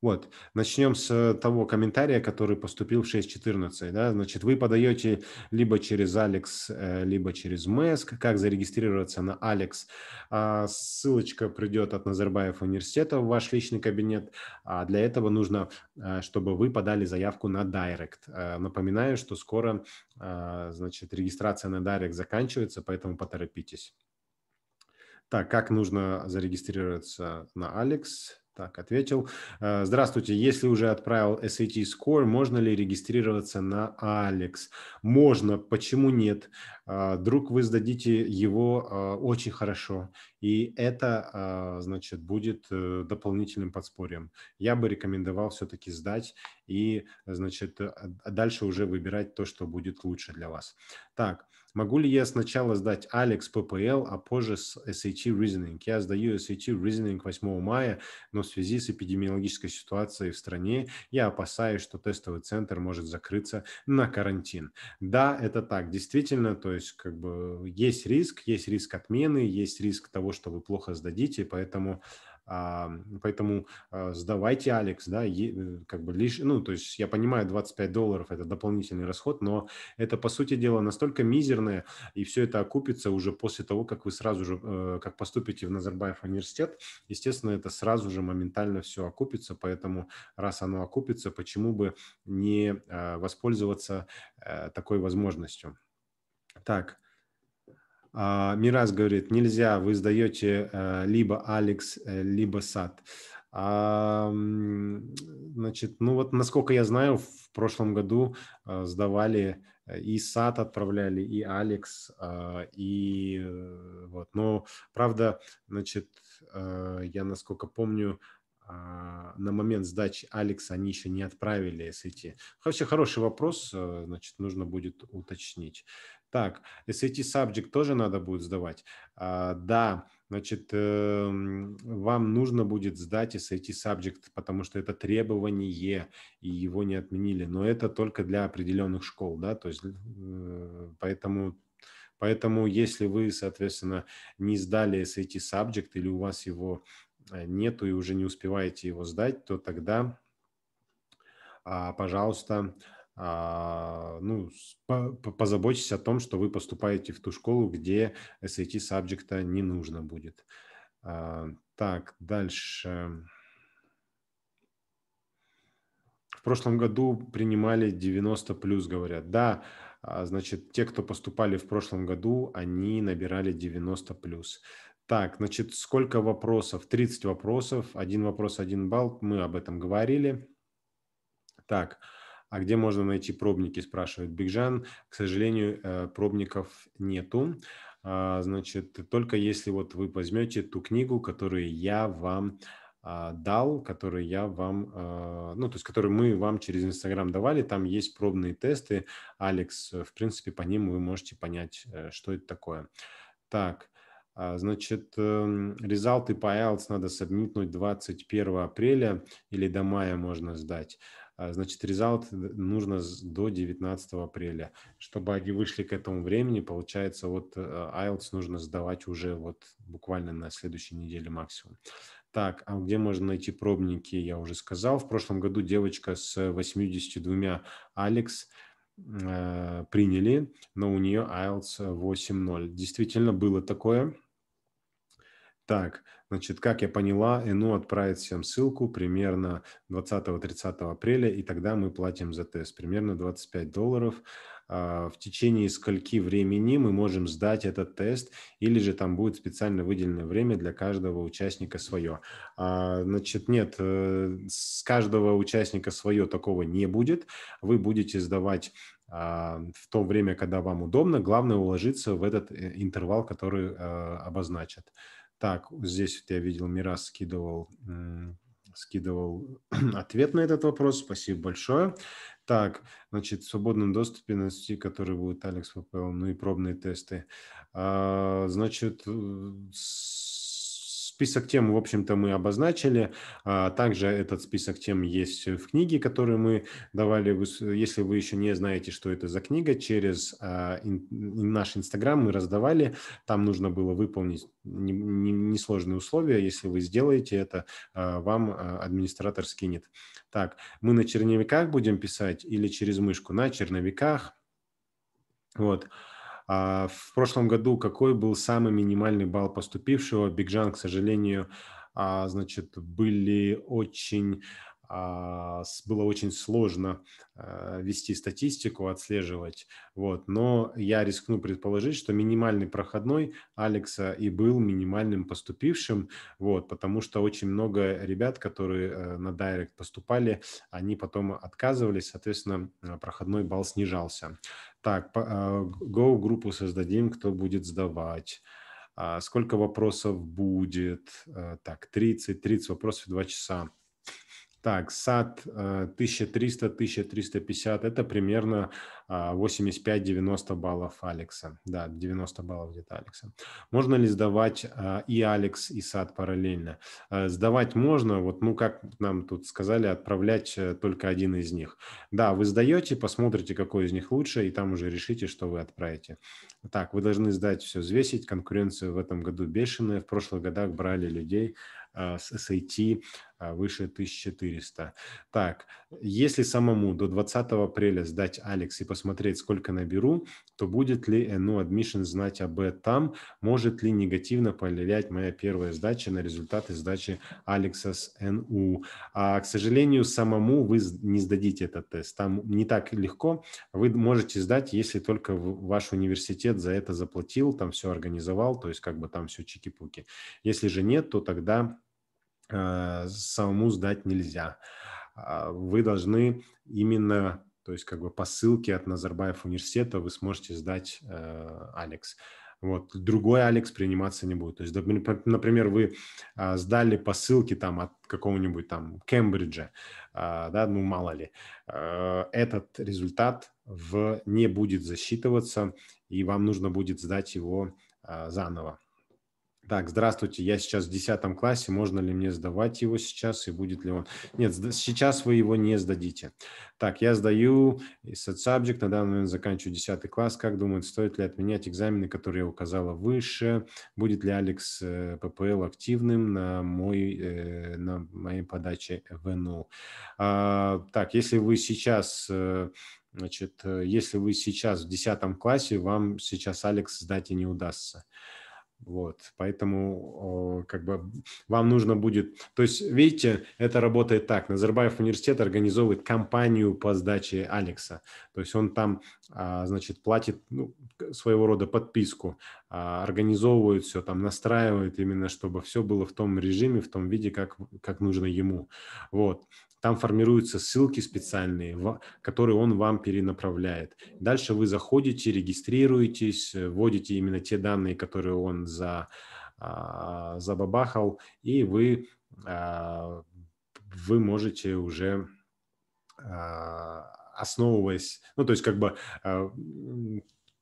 вот, начнем с того комментария, который поступил в 6.14. Да? Значит, вы подаете либо через Алекс, э, либо через Мэск. Как зарегистрироваться на Алекс? А, ссылочка придет от Назарбаев университета в ваш личный кабинет. А для этого нужно, э, чтобы вы подали заявку на Direct. Э, напоминаю, что скоро значит, регистрация на Direct заканчивается, поэтому поторопитесь. Так, как нужно зарегистрироваться на Алекс? Так, ответил. Э, здравствуйте. Если уже отправил SAT Score, можно ли регистрироваться на Алекс? Можно. Почему нет? Вдруг э, вы сдадите его э, очень хорошо. И это, значит, будет дополнительным подспорьем. Я бы рекомендовал все-таки сдать и, значит, дальше уже выбирать то, что будет лучше для вас. Так, Могу ли я сначала сдать Алекс ППЛ, а позже с SAT e Reasoning? Я сдаю SAT e Reasoning 8 мая, но в связи с эпидемиологической ситуацией в стране я опасаюсь, что тестовый центр может закрыться на карантин. Да, это так, действительно, то есть как бы есть риск, есть риск отмены, есть риск того, что вы плохо сдадите, поэтому э, а, поэтому а, сдавайте, Алекс, да, э, как бы лишь, ну, то есть я понимаю, 25 долларов – это дополнительный расход, но это, по сути дела, настолько мизерное, и все это окупится уже после того, как вы сразу же, э, как поступите в Назарбаев университет, естественно, это сразу же моментально все окупится, поэтому раз оно окупится, почему бы не э, воспользоваться такой возможностью. Так, а, Мирас говорит, нельзя, вы сдаете э, либо Алекс, э, либо САД. А, значит, ну вот, насколько я знаю, в прошлом году э, сдавали и САД отправляли, и Алекс, а, и вот. Но, правда, значит, я, насколько помню, а, на момент сдачи Алекса они еще не отправили SAT? Вообще хороший вопрос, э, значит, нужно будет уточнить. Так, SAT Subject тоже надо будет сдавать? А, да, значит, эм, вам нужно будет сдать SAT Subject, потому что это требование, и его не отменили. Но это только для определенных школ, да, то есть э, поэтому Поэтому, если вы, соответственно, не сдали SAT Subject или у вас его Э, нету и уже не успеваете его сдать, то тогда, а, пожалуйста, а, ну, позаботьтесь о том, что вы поступаете в ту школу, где SAT сабжекта не нужно будет. А, так, дальше. В прошлом году принимали 90 плюс, говорят. Да, значит, те, кто поступали в прошлом году, они набирали 90 плюс. Так, значит, сколько вопросов? 30 вопросов. Один вопрос, один балл. Мы об этом говорили. Так, а где можно найти пробники, спрашивает Бигжан. К сожалению, э, пробников нету. А, значит, только если вот вы возьмете ту книгу, которую я вам а, дал, который я вам, э, ну, то есть, который мы вам через Инстаграм давали, там есть пробные тесты. Алекс, э, в принципе, по ним вы можете понять, что это такое. Так, а, значит, эм, результаты по IELTS надо сабмитнуть 21 апреля или до мая можно сдать. А, значит, результат нужно до 19 апреля. Чтобы они вышли к этому времени, получается, вот IELTS а, нужно сдавать уже вот буквально на следующей неделе максимум. Так, а где можно найти пробники, я уже сказал. В прошлом году девочка с 82 Алекс приняли, но у нее IELTS 8.0. Действительно было такое. Так, значит, как я поняла, ЭНУ отправит всем ссылку примерно 20-30 апреля, и тогда мы платим за тест примерно 25 долларов. А, в течение скольки времени мы можем сдать этот тест, или же там будет специально выделенное время для каждого участника свое. А, значит, нет, э, с каждого участника свое такого не будет. Вы будете сдавать а, в то время, когда вам удобно. Главное уложиться в этот э, интервал, который э, обозначат. Так, здесь вот я видел, Мирас скидывал, скидывал ответ на этот вопрос. Спасибо большое. Так, значит, в свободном доступе на сети, который будет Алекс ППЛ, ну и пробные тесты. А, значит, с Список тем, в общем-то, мы обозначили. А, также этот список тем есть в книге, которую мы давали. Если вы еще не знаете, что это за книга, через а, наш Инстаграм мы раздавали. Там нужно было выполнить несложные условия. Если вы сделаете это, а, вам администратор скинет. Так, мы на черновиках будем писать или через мышку? На черновиках. Вот. Uh, а в прошлом году какой был самый минимальный балл поступившего? Бигжан, к сожалению, а, значит, были очень а, было очень сложно а, вести статистику, отслеживать. Вот. Но я рискну предположить, что минимальный проходной Алекса и был минимальным поступившим, вот, потому что очень много ребят, которые э, на Direct поступали, они потом отказывались, соответственно, э, проходной балл снижался. Так, Go а, группу создадим, кто будет сдавать сколько вопросов будет, э, так, 30, 30 вопросов в 2 часа. Так, сад 1300-1350 э, это примерно 85-90 а, баллов Алекса. Да, 90 баллов где-то Алекса. Можно ли сдавать а, и Алекс, и сад параллельно? Э, сдавать можно, вот ну как нам тут сказали, отправлять э, только один из них. Да, вы сдаете, посмотрите, какой из них лучше, и там уже решите, что вы отправите. Так, вы должны сдать все, взвесить. Конкуренция в этом году бешеная. В прошлых годах брали людей с SAT а, выше 1400. Так, если самому до 20 апреля сдать Алекс и посмотреть, сколько наберу, то будет ли NU Admission знать об этом? Может ли негативно повлиять моя первая сдача на результаты сдачи Алекса с NU? А, к сожалению, самому вы не сдадите этот тест. Там не так легко. Вы можете сдать, если только ваш университет за это заплатил, там все организовал, то есть как бы там все чики-пуки. Если же нет, то тогда Э, самому сдать нельзя. А, вы должны именно, то есть как бы по ссылке от Назарбаев университета вы сможете сдать э, Алекс. Вот. Другой Алекс приниматься не будет. То есть, например, вы а, сдали посылки там от какого-нибудь там Кембриджа, а, да, ну мало ли, э, этот результат в, не будет засчитываться, и вам нужно будет сдать его а, заново. Так, здравствуйте, я сейчас в 10 классе, можно ли мне сдавать его сейчас и будет ли он? Нет, сейчас вы его не сдадите. Так, я сдаю сабжект, на данный момент заканчиваю 10 класс. Как думают, стоит ли отменять экзамены, которые я указала выше? Будет ли Алекс э, ППЛ активным на, мой, э, на моей подаче в НУ? А, так, если вы сейчас э, Значит, если вы сейчас в 10 классе, вам сейчас Алекс сдать и не удастся. Вот, поэтому как бы вам нужно будет... То есть, видите, это работает так. Назарбаев университет организовывает кампанию по сдаче Алекса. То есть он там, а, значит, платит ну, своего рода подписку. А, организовывают все, там настраивают именно, чтобы все было в том режиме, в том виде, как, как нужно ему. Вот. Там формируются ссылки специальные, которые он вам перенаправляет. Дальше вы заходите, регистрируетесь, э, вводите именно те данные, которые он за, а, забабахал, и вы, а, вы можете уже основываясь, ну, то есть как бы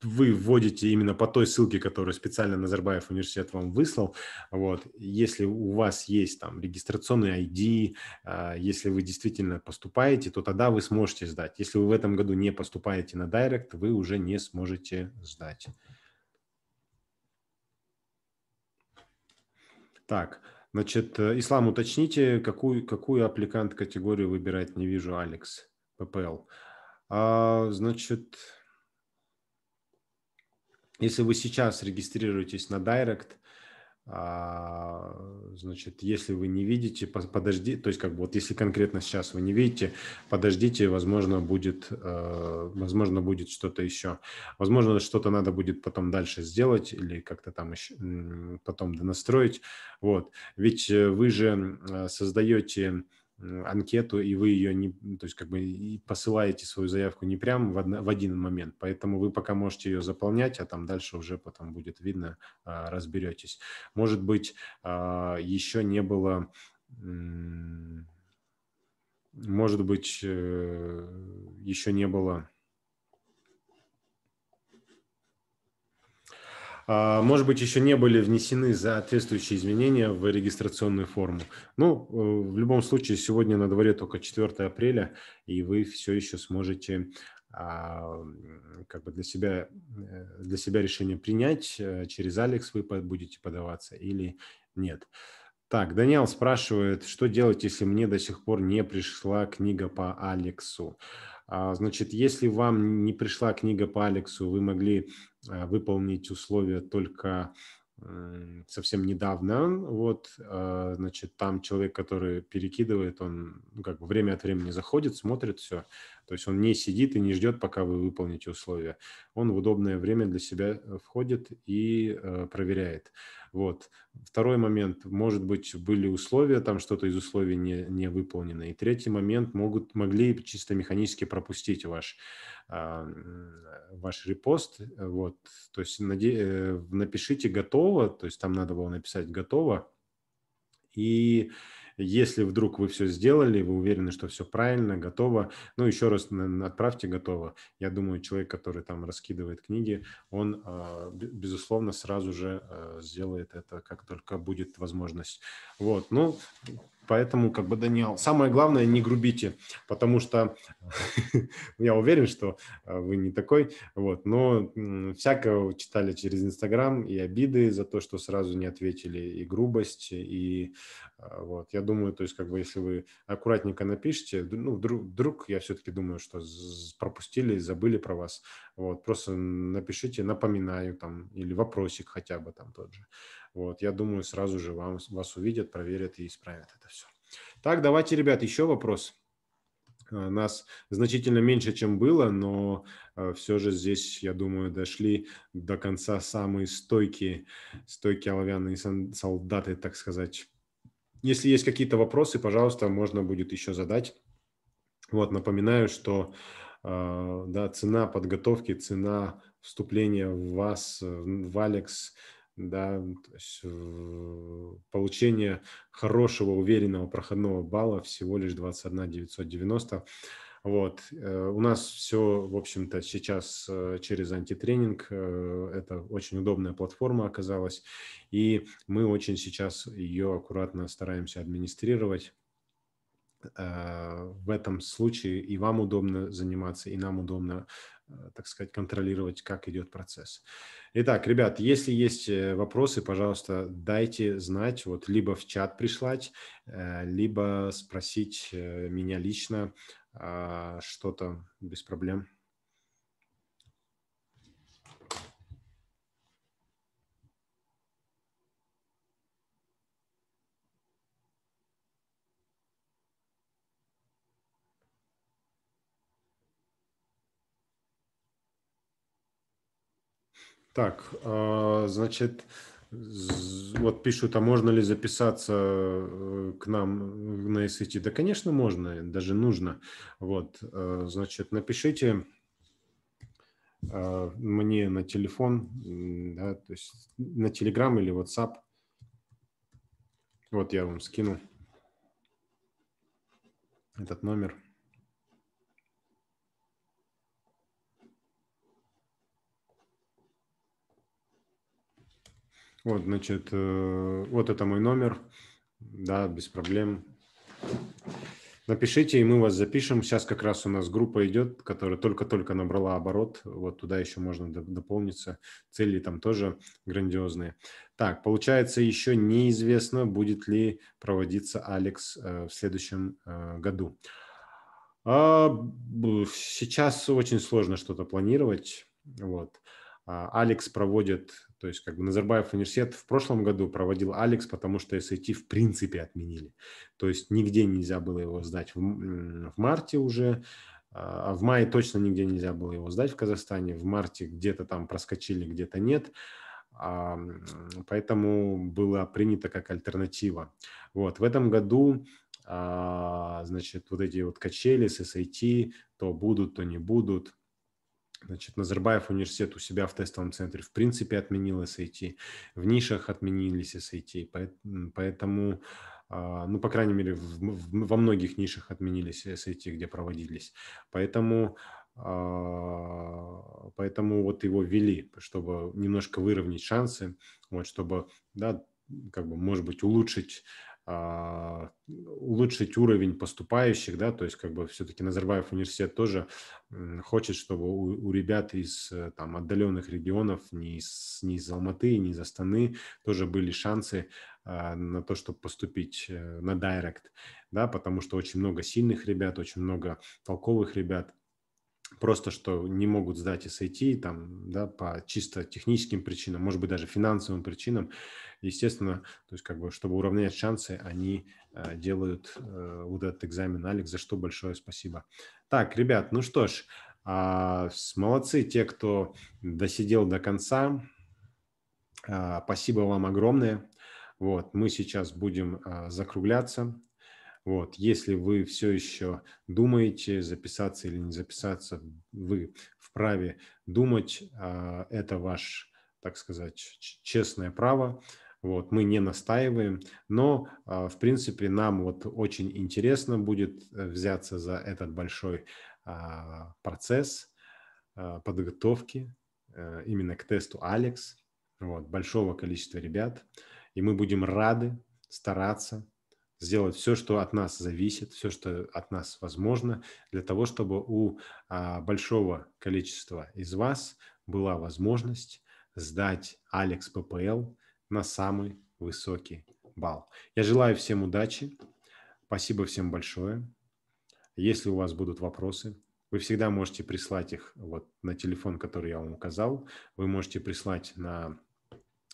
вы вводите именно по той ссылке, которую специально Назарбаев университет вам выслал. Вот. Если у вас есть там регистрационный ID, а, если вы действительно поступаете, то тогда вы сможете сдать. Если вы в этом году не поступаете на Direct, вы уже не сможете сдать. Так, значит, э, Ислам, уточните, какую, какую аппликант категорию выбирать? Не вижу, Алекс, ППЛ. А, значит, если вы сейчас регистрируетесь на Direct, а, значит, если вы не видите, подожди, то есть как бы вот если конкретно сейчас вы не видите, подождите, возможно будет, э, возможно будет что-то еще, возможно что-то надо будет потом дальше сделать или как-то там еще потом донастроить, вот, ведь э, вы же э, создаете анкету, и вы ее не, то есть как бы посылаете свою заявку не прям в, одно, в один момент, поэтому вы пока можете ее заполнять, а там дальше уже потом будет видно, а, разберетесь. Может быть, а, еще не было, может быть, э, еще не было А, может быть, еще не были внесены соответствующие изменения в регистрационную форму. Ну, э, в любом случае, сегодня на дворе только 4 апреля, и вы все еще сможете а, как бы для себя, э, для себя решение принять, э, через Алекс вы будете подаваться или нет. Так, Даниэл спрашивает, что делать, если мне до сих пор не пришла книга по Алексу? А, значит, если вам не пришла книга по Алексу, вы могли Э, выполнить условия только совсем недавно, вот, э, значит, там человек, который перекидывает, он ну, как бы время от времени заходит, смотрит все, то есть он не сидит и не ждет, пока вы выполните условия. Он в удобное время для себя э, входит и э, проверяет. Вот. Второй момент. Может быть, были условия, там что-то из условий не, не выполнено. И третий момент. Могут, могли чисто механически пропустить ваш, э, ваш репост. Вот. То есть наде... Э, напишите «готово», то есть там надо было написать «готово», и если вдруг вы все сделали, вы уверены, что все правильно, готово, ну, еще раз отправьте готово. Я думаю, человек, который там раскидывает книги, он, а, безусловно, сразу же а, сделает это, как только будет возможность. Вот, ну, Поэтому, как бы, Даниэл, самое главное, не грубите, потому что я уверен, что э, вы не такой, вот, но всякого читали через Инстаграм и обиды за то, что сразу не ответили, и грубость, и э, вот, я думаю, то есть, как бы, если вы аккуратненько напишите, ну, вдруг, вдруг я все-таки думаю, что пропустили, забыли про вас, вот, просто напишите, напоминаю, там, или вопросик хотя бы там тот же, вот, я думаю, сразу же вам, вас увидят, проверят и исправят это все. Так, давайте, ребят, еще вопрос. Э, нас значительно меньше, чем было, но э, все же здесь, я думаю, дошли до конца самые стойкие, стойкие оловянные солдаты, так сказать. Если есть какие-то вопросы, пожалуйста, можно будет еще задать. Вот, напоминаю, что э, да, цена подготовки, цена вступления в вас, в Алекс – да, то есть э, получение хорошего, уверенного проходного балла всего лишь 21 990. Вот. Э, у нас все, в общем-то, сейчас э, через антитренинг. Это очень удобная платформа оказалась. И мы очень сейчас ее аккуратно стараемся администрировать. В этом случае и вам удобно заниматься, и нам удобно Э, так сказать, контролировать, как идет процесс. Итак, ребят, если есть э, вопросы, пожалуйста, дайте знать, вот либо в чат прислать, э, либо спросить меня лично а, что-то без проблем. Так, а, значит, вот пишут, а можно ли записаться э, к нам на SAT? Да, конечно, можно, даже нужно. Вот, э, значит, напишите э, мне на телефон, да, то есть на Telegram или WhatsApp. Вот я вам скину этот номер. Вот, значит, э, вот это мой номер. Да, без проблем. Напишите, и мы вас запишем. Сейчас как раз у нас группа идет, которая только-только набрала оборот. Вот туда еще можно дополниться. Цели там тоже грандиозные. Так, получается, еще неизвестно, будет ли проводиться Алекс э, в следующем э, году. А, сейчас очень сложно что-то планировать. Вот. А, Алекс проводит, то есть как бы Назарбаев университет в прошлом году проводил Алекс, потому что SAT в принципе отменили. То есть нигде нельзя было его сдать в, в марте уже, а, а в мае точно нигде нельзя было его сдать в Казахстане, в марте где-то там проскочили, где-то нет. А, поэтому было принято как альтернатива. Вот. В этом году значит, вот эти вот качели с SAT, то будут, то не будут. Значит, Назарбаев университет у себя в тестовом центре в принципе отменил SAT, в нишах отменились SAT, поэтому, а, ну, по крайней мере, во многих нишах отменились SAT, где проводились. Поэтому а, поэтому вот его ввели, чтобы немножко выровнять шансы, вот, чтобы, да, как бы, может быть, улучшить а, улучшить уровень поступающих, да, то есть как бы все-таки Назарбаев университет тоже хочет, чтобы у, у ребят из э, там отдаленных регионов, не из, не из Алматы, не из Астаны, тоже были шансы а, на то, чтобы поступить э, на директ, да, потому что очень много сильных ребят, очень много толковых ребят, просто что не могут сдать SAT там, да, по чисто техническим причинам, может быть, даже финансовым причинам, естественно, то есть как бы, чтобы уравнять шансы, они э, делают э, вот этот экзамен Алекс, за что большое спасибо. Так, ребят, ну что ж, э, молодцы те, кто досидел до конца, э, спасибо вам огромное. Вот, мы сейчас будем э, закругляться. Вот, если вы все еще думаете, записаться или не записаться, вы вправе думать, а, это ваш, так сказать, честное право. Вот, мы не настаиваем, но, а, в принципе, нам вот очень интересно будет э, взяться за этот большой а, процесс подготовки э, именно к тесту Алекс, вот, большого количества ребят, и мы будем рады стараться сделать все, что от нас зависит, все, что от нас возможно, для того, чтобы у а, большого количества из вас была возможность сдать Алекс ППЛ на самый высокий балл. Я желаю всем удачи. Спасибо всем большое. Если у вас будут вопросы, вы всегда можете прислать их вот на телефон, который я вам указал. Вы можете прислать на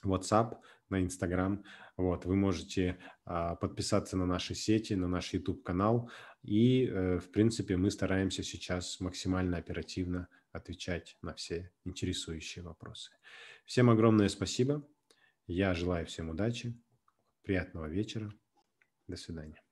WhatsApp, на Instagram. Вот, вы можете а, подписаться на наши сети, на наш YouTube-канал. И, э, в принципе, мы стараемся сейчас максимально оперативно отвечать на все интересующие вопросы. Всем огромное спасибо. Я желаю всем удачи, приятного вечера. До свидания.